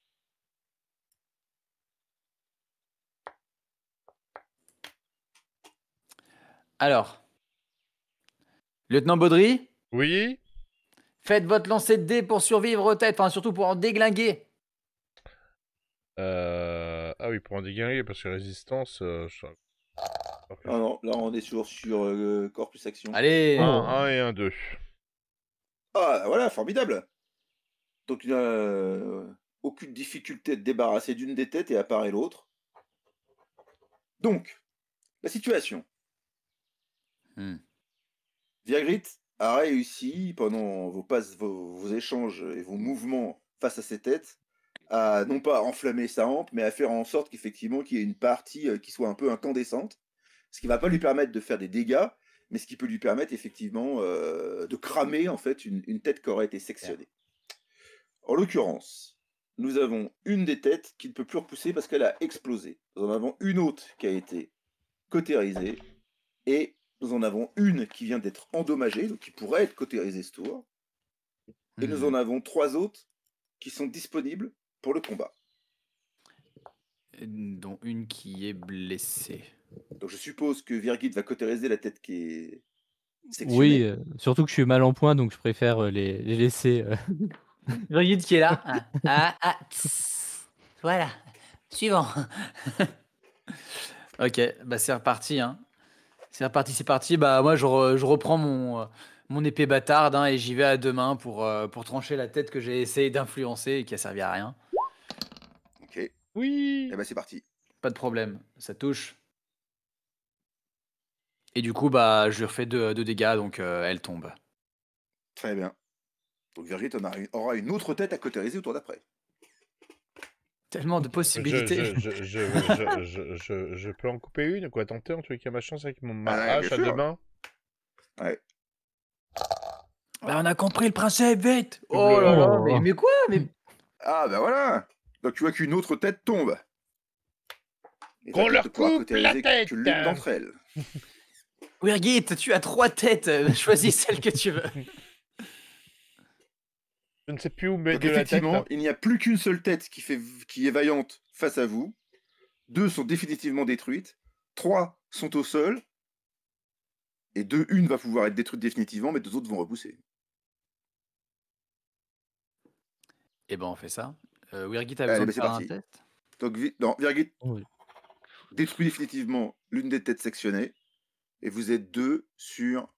Alors, lieutenant Baudry Oui Faites votre lancer de dés pour survivre aux têtes, enfin surtout pour en déglinguer. Euh, ah oui, pour en déglinguer, parce que résistance... Euh, ah non, là on est toujours sur euh, corpus corps action. Allez 1, et 1, 2. Ah voilà, formidable Donc il a aucune difficulté de débarrasser d'une des têtes et apparaît l'autre. Donc, la situation via hmm. Viagrit a réussi, pendant vos, vos, échanges et vos mouvements face à ses têtes, à non pas enflammer sa hampe, mais à faire en sorte qu'effectivement qu'il y ait une partie euh, qui soit un peu incandescente, ce qui ne va pas lui permettre de faire des dégâts, mais ce qui peut lui permettre effectivement euh, de cramer en fait une, tête qui aurait été sectionnée. En l'occurrence, nous avons une des têtes qui ne peut plus repousser parce qu'elle a explosé. Nous en avons une autre qui a été cautérisée et nous en avons une qui vient d'être endommagée, donc qui pourrait être cotérisée ce tour. Et nous hmm. en avons trois autres qui sont disponibles pour le combat. Dont une qui est blessée. Donc je suppose que Virgit va cotériser la tête qui est. Oui, euh, surtout que je suis mal en point, donc je préfère euh, les, laisser. Euh. [LAUGHS] Virgit qui est là. Ah, ah, ah, voilà. Suivant. [LAUGHS] ok, bah c'est reparti. Hein. C'est parti, c'est parti. Bah, moi, je, reprends mon, euh, mon épée bâtarde hein, et j'y vais à deux mains pour, euh, pour trancher la tête que j'ai essayé d'influencer et qui a servi à rien. Ok. Oui. Et eh ben, c'est parti. Pas de problème, ça touche. Et du coup, bah, je lui refais deux, dégâts, donc euh, elle tombe. Très bien. Donc, Virgit, on aura une autre tête à cotériser autour d'après. Tellement de possibilités. Je, peux en couper une, quoi. Tenter en tout cas ma chance avec mon ah, mariage ah, à demain. Ouais. Bah, on a compris le principe, vite oh, oh là là, mais, quoi mais... Ah ben voilà Donc tu vois qu'une autre tête tombe. Qu'on leur coupe la tête d'entre elles. Wirgit, [LAUGHS] tu as trois têtes, euh, choisis celle que tu veux. [LAUGHS] Je ne sais plus où mettre effectivement, il n'y a plus qu'une seule tête qui, fait, qui est vaillante face à vous. Deux sont définitivement détruites. Trois sont au sol. Et deux, une va pouvoir être détruite définitivement, mais deux autres vont repousser. Et eh ben, on fait ça. Euh, a besoin ben, de faire un test. Donc, Virgit détruit définitivement l'une des têtes sectionnées. Et vous êtes deux sur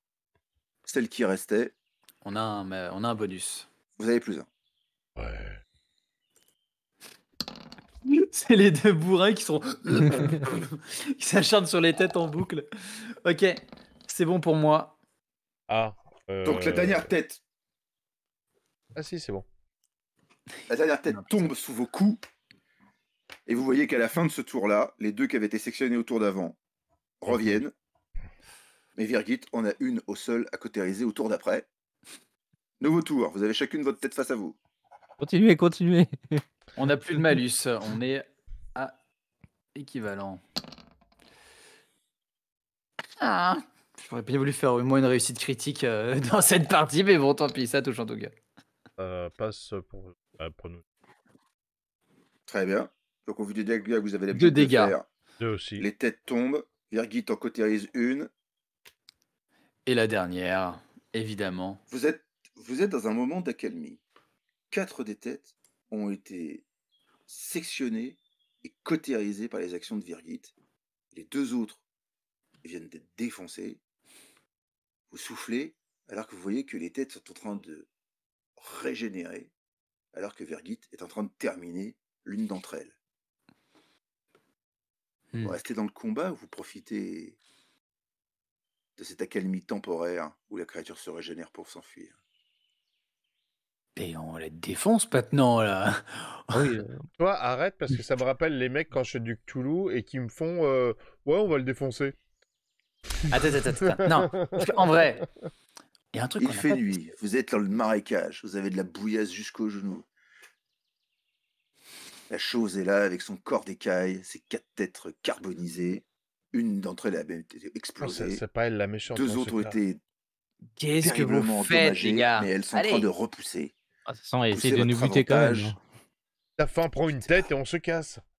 celle qui restait. On a un, euh, on a un bonus. Vous avez plus un. Ouais. [LAUGHS] C'est les deux bourrins qui sont. qui [LAUGHS] s'acharnent sur les têtes en boucle. Ok, c'est bon pour moi. Ah. Euh, Donc la dernière tête. Ah si, c'est bon. La dernière tête tombe sous vos coups. Et vous voyez qu'à la fin de ce tour-là, les deux qui avaient été sectionnés au tour d'avant reviennent. Mais Virgit en a une au sol à cotériser au tour d'après. Nouveau tour, vous avez chacune votre tête face à vous. Continuez, continuez. [LAUGHS] on n'a plus de malus, on est à équivalent. Ah, J'aurais bien voulu faire au moins une réussite critique euh, [LAUGHS] dans cette partie, mais bon, tant pis, ça touche en tout cas. Euh, passe euh, pour, nous. Très bien. Donc, au vu des dégâts vous avez les Deux dégâts. Deux aussi. Les têtes tombent. Virgit en cotérise une. Et la dernière, évidemment. Vous êtes vous êtes dans un moment d'accalmie. Quatre des têtes ont été sectionnées et cautérisées par les actions de Virgit. Les deux autres viennent d'être défoncées. Vous soufflez alors que vous voyez que les têtes sont en train de régénérer, alors que Virgit est en train de terminer l'une d'entre elles. Hmm. Vous restez dans le combat vous profitez de cette accalmie temporaire où la créature se régénère pour s'enfuir et on la défonce maintenant, là. [LAUGHS] Euh, toi, arrête, parce que ça me rappelle les mecs quand je suis du Cthulhu et qui me font euh, Ouais, on va le défoncer. Attends, attends, attends. non, en vrai, il y a un truc. Il fait nuit, vous êtes dans le marécage, vous avez de la bouillasse jusqu'aux genoux. La chose est là avec son corps d'écaille, ses quatre têtes carbonisées. Une d'entre elles a été oh, c'est pas elle la méchante. Deux hein, autres ont été Qu'est-ce que vous faites, les Mais elles sont en train de repousser. Ah, essayer de nous buter quand même. La fin prend une tête et on se casse. [LAUGHS]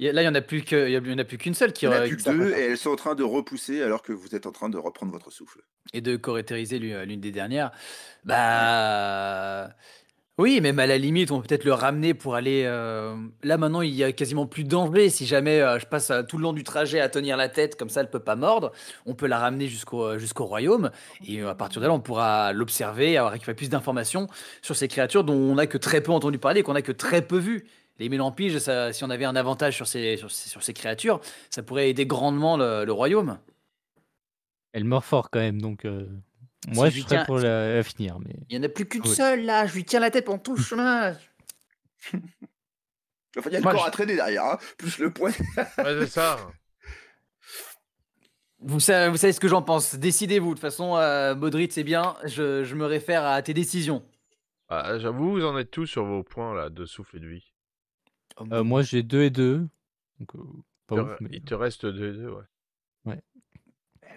Là, il n'y en a plus qu'une seule qui Il y en a plus que deux et elles sont en train de repousser alors que vous êtes en train de reprendre votre souffle. Et de corétériser l'une des dernières. Bah. Oui, même à la limite, on peut peut-être le ramener pour aller. Euh, là, maintenant, il y a quasiment plus d'emblée. Si jamais euh, je passe euh, tout le long du trajet à tenir la tête, comme ça, elle peut pas mordre. On peut la ramener jusqu'au royaume. Et à partir de là, on pourra l'observer, avoir plus d'informations sur ces créatures dont on n'a que très peu entendu parler, qu'on n'a que très peu vu. Les mélampiges, si on avait un avantage sur ces, sur ces, créatures, ça pourrait aider grandement le, royaume. Elle mord fort quand même, donc moi, je, suis serais pour la, finir. Il n'y en a plus qu'une seule, là. Je lui tiens la tête pendant tout le chemin. [LAUGHS] enfin, il y a le corps à traîner derrière, hein, plus le poing. [LAUGHS] ouais, c'est ça. Vous savez, ce que j'en pense. Décidez-vous. De toute façon, euh, c'est bien. Je, me réfère à tes décisions. Ah, J'avoue, vous en êtes tous sur vos points là, de souffle et de vie. Euh, moi, j'ai deux et deux. Euh, il, te, il te reste deux et 2, ouais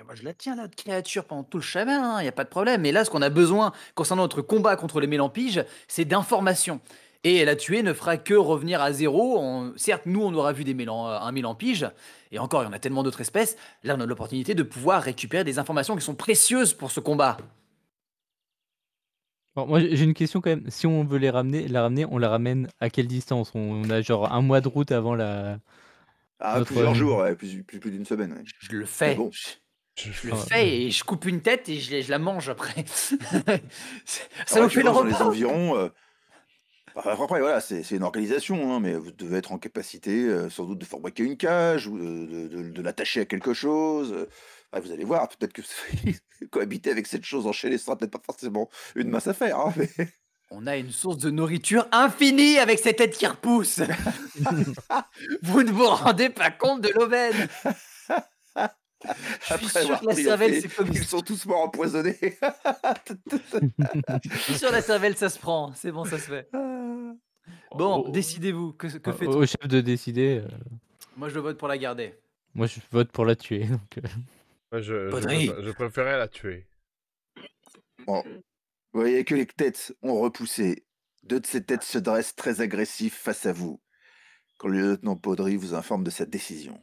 moi eh ben, je la tiens notre créature pendant tout le chemin, il hein, n'y a pas de problème. Mais là, ce qu'on a besoin concernant notre combat contre les Mélampiges, c'est d'informations. Et la tuer ne fera que revenir à zéro. Certes, nous, on aura vu des mélan... Euh, un mélampige, et encore, il y en a tellement d'autres espèces. Là, on a l'opportunité de pouvoir récupérer des informations qui sont précieuses pour ce combat. moi, j'ai une question quand même. Si on veut les ramener, la ramener, on la ramène à quelle distance on, a genre un mois de route avant la. Ah, plusieurs jours, plus, plus, d'une semaine. Je le fais. Je le fais et je coupe une tête et je, je la mange après. [LAUGHS] ça vous ah fait le euh, Après, voilà, c'est une organisation, hein, mais vous devez être en capacité euh, sans doute de fabriquer une cage ou de, l'attacher à quelque chose. Euh. vous allez voir, peut-être que [LAUGHS] cohabiter avec cette chose enchaînée sera peut-être pas forcément une mince affaire. faire hein, [LAUGHS] On a une source de nourriture infinie avec cette tête qui repousse. vous ne vous rendez pas compte de l'aubaine. Je suis sûr que la cervelle, Ils sont tous morts empoisonnés. [LAUGHS] Je suis sûr la cervelle, ça se prend. C'est bon, ça se fait. Ah. Bon, décidez-vous. Que, faites Au chef de décider. Euh. Moi, je vote pour la garder. Moi, je vote pour la tuer. Euh. je, préférais la tuer. Vous voyez que les têtes ont repoussé. Deux de ces têtes se dressent très agressifs face à vous. Quand le lieutenant Baudry vous informe de sa décision.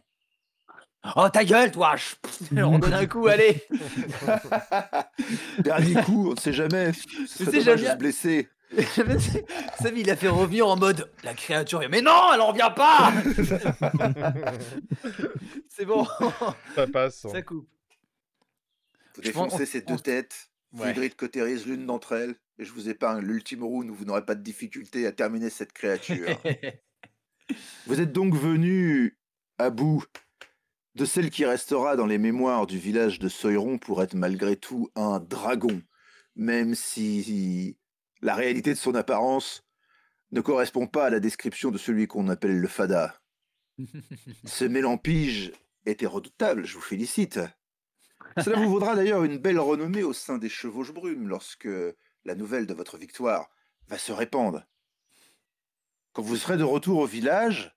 Oh ta gueule, toi [LAUGHS] On donne un coup, allez [LAUGHS] Dernier coup, on ne sait jamais. Ça sait jamais. blessé. [LAUGHS] Sam, il a fait revenir en mode la créature. Mais non, elle en revient pas. c'est bon. Ça passe. Ça coupe. Vous défoncez ces deux têtes. Vous cotérise l'une d'entre elles. Et je vous épargne l'ultime round où vous n'aurez pas de difficulté à terminer cette créature. vous êtes donc venu à bout de celle qui restera dans les mémoires du village de Soiron pour être malgré tout un dragon, même si la réalité de son apparence ne correspond pas à la description de celui qu'on appelle le Fada. [LAUGHS] Ce mélampige était redoutable, je vous félicite. [LAUGHS] Cela vous vaudra d'ailleurs une belle renommée au sein des chevauches brumes lorsque la nouvelle de votre victoire va se répandre. Quand vous serez de retour au village,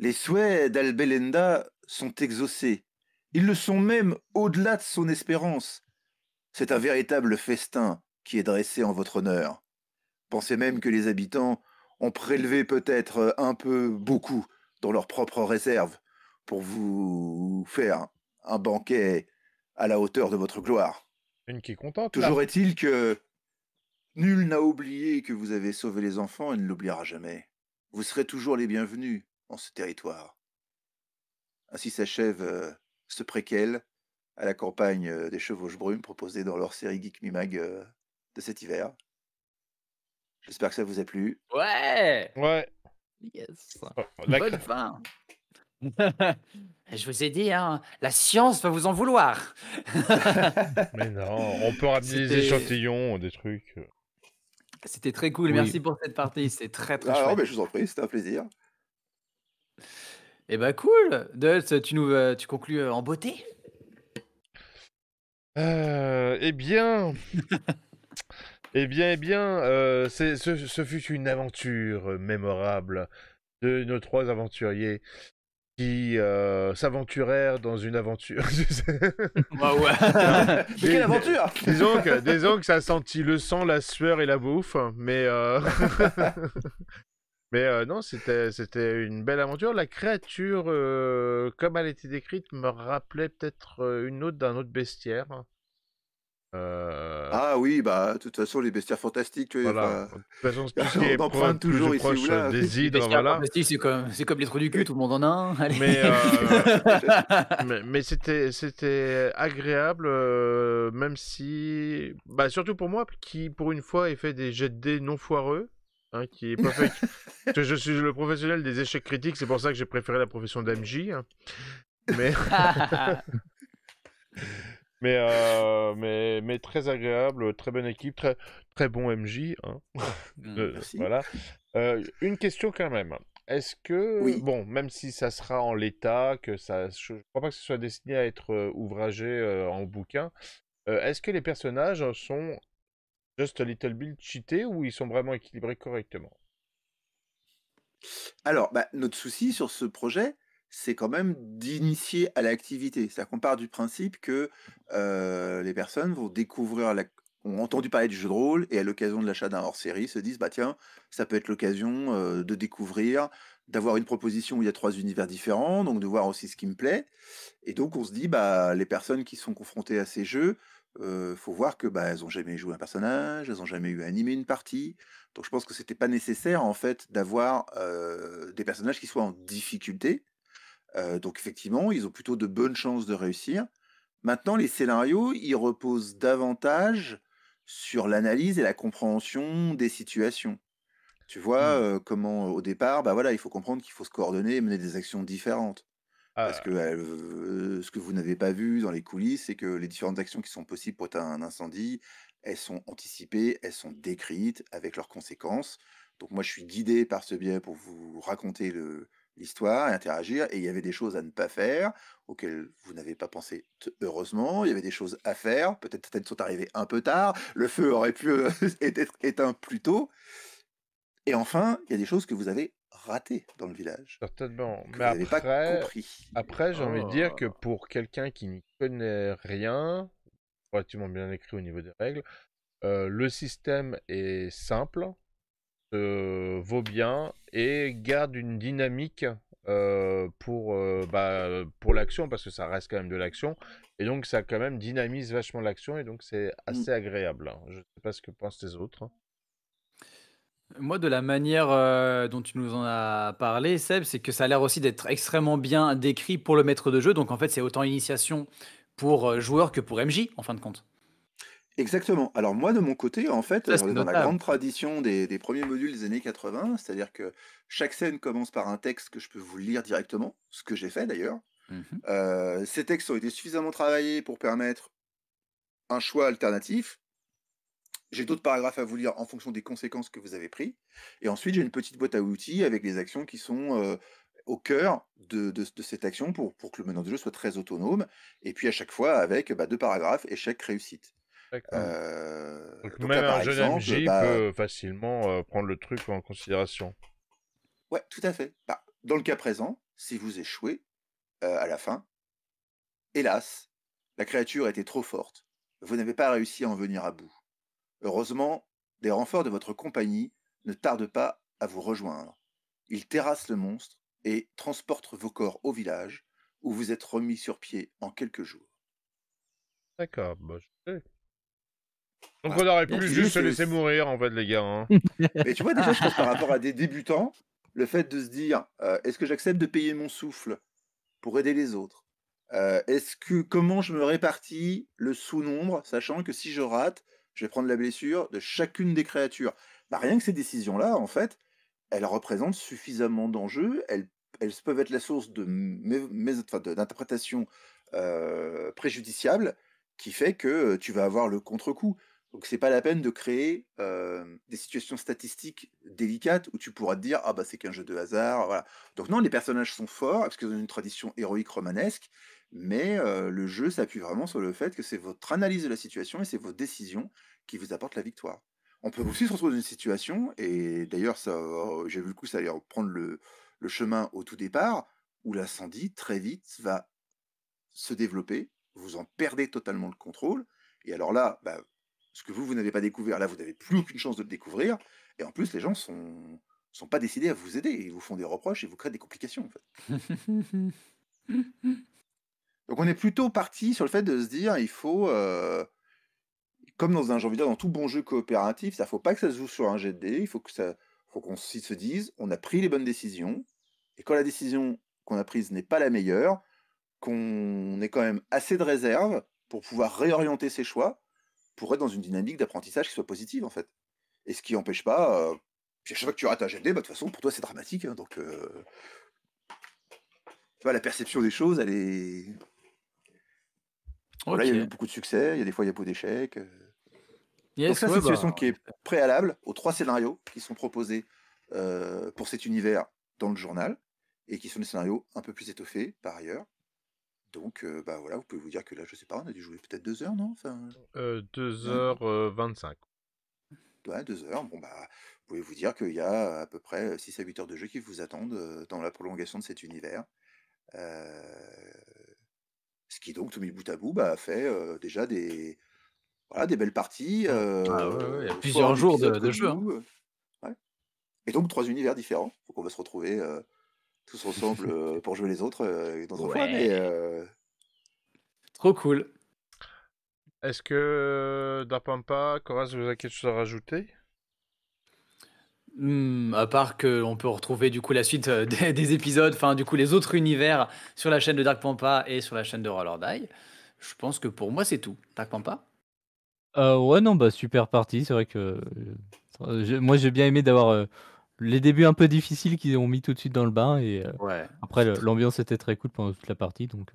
les souhaits d'Albelenda sont exaucés. Ils le sont même au-delà de son espérance. C'est un véritable festin qui est dressé en votre honneur. Pensez même que les habitants ont prélevé peut-être un peu beaucoup dans leur propre réserve pour vous faire un banquet à la hauteur de votre gloire. Une Toujours est-il que nul n'a oublié que vous avez sauvé les enfants et ne l'oubliera jamais. Vous serez toujours les bienvenus en ce territoire. Ainsi s'achève euh, ce préquel à la campagne euh, des Chevauches brumes proposée dans leur série Geek Mimag euh, de cet hiver. J'espère que ça vous a plu. Ouais Ouais Yes oh, Bonne fin [LAUGHS] Je vous ai dit, hein, la science va vous en vouloir [LAUGHS] Mais non, on peut ramener des échantillons, des trucs... C'était très cool, merci pour cette partie, c'est très très ah, chouette. mais je vous en prie, c'était un plaisir. Eh ben cool. Dulce, tu nous euh, tu conclus euh, en beauté euh, eh, [LAUGHS] eh bien. eh bien, eh bien, ce, ce, fut une aventure mémorable de nos trois aventuriers qui s'aventurèrent dans une aventure. bah [LAUGHS] ouais. [LAUGHS] quelle aventure disons que, disons que ça sentit le sang, la sueur et la bouffe, mais mais euh, non, c'était, c'était une belle aventure. La créature, euh, comme elle était décrite, me rappelait peut-être euh, une autre d'un autre bestiaire. Ah oui, bah de toute façon les bestiaires fantastiques. De toute façon, [LAUGHS] ce qui est on toujours ici ou là. Des hydres, voilà. c'est comme comme les trous du cul, tout le monde en a un. [LAUGHS] [LAUGHS] Mais, mais, c'était c'était agréable, même si bah surtout pour moi qui pour une fois ai fait des jets de dés non foireux. Hein, qui est [LAUGHS] parfait. je suis le professionnel des échecs critiques, c'est pour ça que j'ai préféré la profession d'MJ hein. Mais... [LAUGHS] Euh, mais, mais, très agréable, très bonne équipe, très, très bon MJ. Hein. Mm, euh, voilà. Euh, une question quand même. Est-ce que, bon, même si ça sera en l'état, que ça, je ne crois pas que ce soit destiné à être ouvragé en bouquin, est-ce que les personnages sont Just a Little Bit cheaté ou ils sont vraiment équilibrés correctement Alors, bah, notre souci sur ce projet, c'est quand même d'initier à l'activité. Ça part du principe que euh, les personnes vont découvrir la, ont entendu parler du jeu de rôle et à l'occasion de l'achat d'un hors-série se disent bah tiens ça peut être l'occasion euh, de découvrir d'avoir une proposition où il y a trois univers différents donc de voir aussi ce qui me plaît et donc on se dit bah les personnes qui sont confrontées à ces jeux il faut voir que bah, elles ont jamais joué un personnage, elles ont jamais eu à animer une partie. Donc je pense que c'était pas nécessaire en fait d'avoir des personnages qui soient en difficulté. donc effectivement, ils ont plutôt de bonnes chances de réussir. Maintenant, les scénarios, ils reposent davantage sur l'analyse et la compréhension des situations. Tu vois mmh. comment au départ, bah voilà, il faut comprendre qu'il faut se coordonner et mener des actions différentes. Parce ah. que bah, euh, ce que vous n'avez pas vu dans les coulisses, c'est que les différentes actions qui sont possibles pour un incendie, elles sont anticipées, elles sont décrites avec leurs conséquences. Donc moi, je suis guidé par ce biais pour vous raconter l'histoire et interagir. Et il y avait des choses à ne pas faire auxquelles vous n'avez pas pensé heureusement. Il y avait des choses à faire. Peut-être certaines sont arrivées un peu tard. Le feu aurait pu euh, [LAUGHS] être éteint plus tôt. Et enfin, il y a des choses que vous avez raté dans le village. Certainement. Mais après, après j'ai envie de dire que oh. pour quelqu'un qui n'y connaît rien, relativement bien écrit au niveau des règles, euh, le système est simple, euh, vaut bien et garde une dynamique euh, pour, bah, pour l'action parce que ça reste quand même de l'action et donc ça quand même dynamise vachement l'action et donc c'est mmh. assez agréable. Hein. Je ne sais pas ce que pensent les autres. Moi, de la manière euh, dont tu nous en as parlé, Seb, c'est que ça a l'air aussi d'être extrêmement bien décrit pour le maître de jeu. Donc, en fait, c'est autant initiation pour euh, joueur que pour MJ, en fin de compte. Exactement. Alors moi, de mon côté, en fait, on dans la grande tradition des, premiers modules des années 80, c'est-à-dire que chaque scène commence par un texte que je peux vous lire directement, ce que j'ai fait d'ailleurs. Mhm. Euh, ces textes ont été suffisamment travaillés pour permettre un choix alternatif, j'ai d'autres paragraphes à vous lire en fonction des conséquences que vous avez prises. Et ensuite, j'ai une petite boîte à outils avec les actions qui sont euh, au cœur de, cette action pour, pour que le meneur de jeu soit très autonome. Et puis à chaque fois avec bah, deux paragraphes, échec, réussite. Euh, donc, même un jeune MJ bah peut facilement euh, prendre le truc en considération. Ouais, tout à fait. Bah, dans le cas présent, si vous échouez à la fin, hélas, la créature était trop forte. Vous n'avez pas réussi à en venir à bout Heureusement, des renforts de votre compagnie ne tardent pas à vous rejoindre. Ils terrassent le monstre et transportent vos corps au village, où vous êtes remis sur pied en quelques jours. D'accord, bah, je sais. Donc on aurait pu juste se laisser mourir en fait les gars. Hein. [LAUGHS] Mais tu vois déjà je pense par rapport à des débutants, le fait de se dire euh, est-ce que j'accepte de payer mon souffle pour aider les autres euh, Est-ce que comment je me répartis le sous-nombre, sachant que si je rate, je vais prendre la blessure de chacune des créatures. Bah, rien que ces décisions-là, en fait, elles représentent suffisamment d'enjeux, elles, peuvent être la source d'interprétations euh, préjudiciables qui fait que euh, tu vas avoir le contre-coup. Donc c'est pas la peine de créer euh, des situations statistiques délicates où tu pourras te dire ah bah c'est qu'un jeu de hasard Donc non les personnages sont forts parce qu'ils ont une tradition héroïque romanesque mais le jeu s'appuie vraiment sur le fait que c'est votre analyse de la situation et c'est vos décisions qui vous apportent la victoire. On peut aussi se retrouver dans une situation, et d'ailleurs, ça, oh, j'ai vu le coup, ça allait reprendre le, chemin au tout départ, où l'incendie, très vite, va se développer, vous en perdez totalement le contrôle, et alors là, bah, ce que vous, vous n'avez pas découvert, là, vous n'avez plus aucune chance de le découvrir, et en plus, les gens sont, sont pas décidés à vous aider. Ils vous font des reproches et vous créent des complications. En fait. [LAUGHS] Donc on est plutôt parti sur le fait de se dire, il faut, euh, comme dans un jeu, dans tout bon jeu coopératif, ça faut pas que ça se joue sur un jet il faut que ça, faut qu'on se dise, on a pris les bonnes décisions, et quand la décision qu'on a prise n'est pas la meilleure, qu'on ait quand même assez de réserve pour pouvoir réorienter ses choix, pour être dans une dynamique d'apprentissage qui soit positive en fait. Et ce qui n'empêche pas, euh, à chaque fois que tu rates un GD, de bah, toute façon pour toi c'est dramatique, hein, donc euh, la perception des choses, elle est, il y a eu beaucoup de succès, il y a des fois il y a beaucoup d'échecs. Euh. Donc ça, c'est une bah, situation qui est préalable aux trois scénarios qui sont proposés euh, pour cet univers dans le journal et qui sont des scénarios un peu plus étoffés par ailleurs. Donc euh, bah voilà, vous pouvez vous dire que là, je sais pas, on a dû jouer peut-être deux heures, non deux heures vingt 25. deux heures. Bon bah, vous pouvez vous dire qu'il y a à peu près 6 à 8 heures de jeu qui vous attendent dans la prolongation de cet univers. Euh, ce qui donc, tout mis bout à bout, bah, fait déjà des, des belles parties. Ah, il y a plusieurs jours de, jeu. Hein. Et donc trois univers différents. on va se retrouver tous ensemble [LAUGHS] pour jouer les autres dans fois. Trop cool. Est-ce que Dapampa, Coraz, vous avez quelque chose à rajouter Hmm, à part que on peut retrouver du coup la suite euh, [LAUGHS] des, épisodes, enfin du coup les autres univers sur la chaîne de Dark Pampa et sur la chaîne de Roller Die. Je pense que pour moi c'est tout. Dark Pampa euh, Ouais non bah super partie. C'est vrai que euh, moi j'ai bien aimé d'avoir les débuts un peu difficiles qu'ils ont mis tout de suite dans le bain et après l'ambiance était très cool pendant toute la partie donc.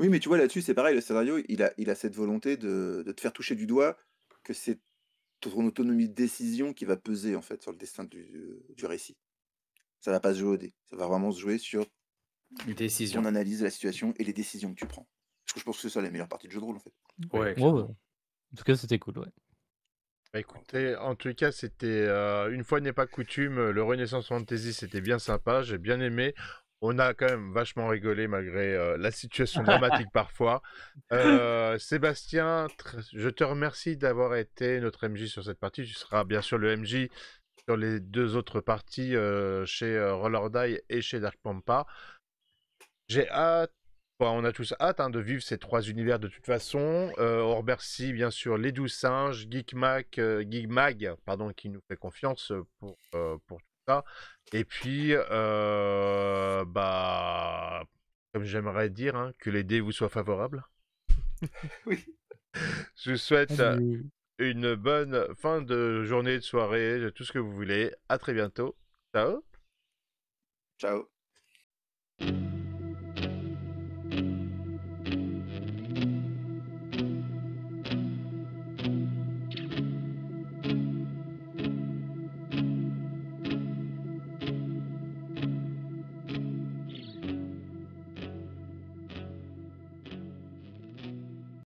Oui mais tu vois là-dessus c'est pareil le scénario il a il a cette volonté de, de te faire toucher du doigt que c'est ton autonomie de décision qui va peser en fait sur le destin du, récit. Ça va pas se jouer au dé, ça va vraiment se jouer sur décision. ton analyse de la situation et les décisions que tu prends. je pense que c'est ça la meilleure partie du jeu de rôle en fait. Ouais. En tout cas, c'était cool, ouais. Bah, écoutez, en tout cas, c'était euh, une fois n'est pas coutume, euh, le Renaissance Fantasy, c'était bien sympa, j'ai bien aimé on a quand même vachement rigolé malgré euh, la situation [LAUGHS] dramatique parfois. Euh, Sébastien, je te remercie d'avoir été notre MJ sur cette partie. Tu seras bien sûr le MJ sur les deux autres parties euh, chez Roller Die et chez Dark Pampa. J'ai hâte on a tous hâte hein, de vivre ces trois univers de toute façon. Euh, on remercie bien sûr les Doux singes, Geek Mac, Mag, pardon, qui nous fait confiance pour, pour et puis, bah, comme j'aimerais dire, hein, que les dés vous soient favorables. [LAUGHS] oui. Je vous souhaite ah, une bonne fin de journée, de soirée, de tout ce que vous voulez. À très bientôt. Ciao. Ciao.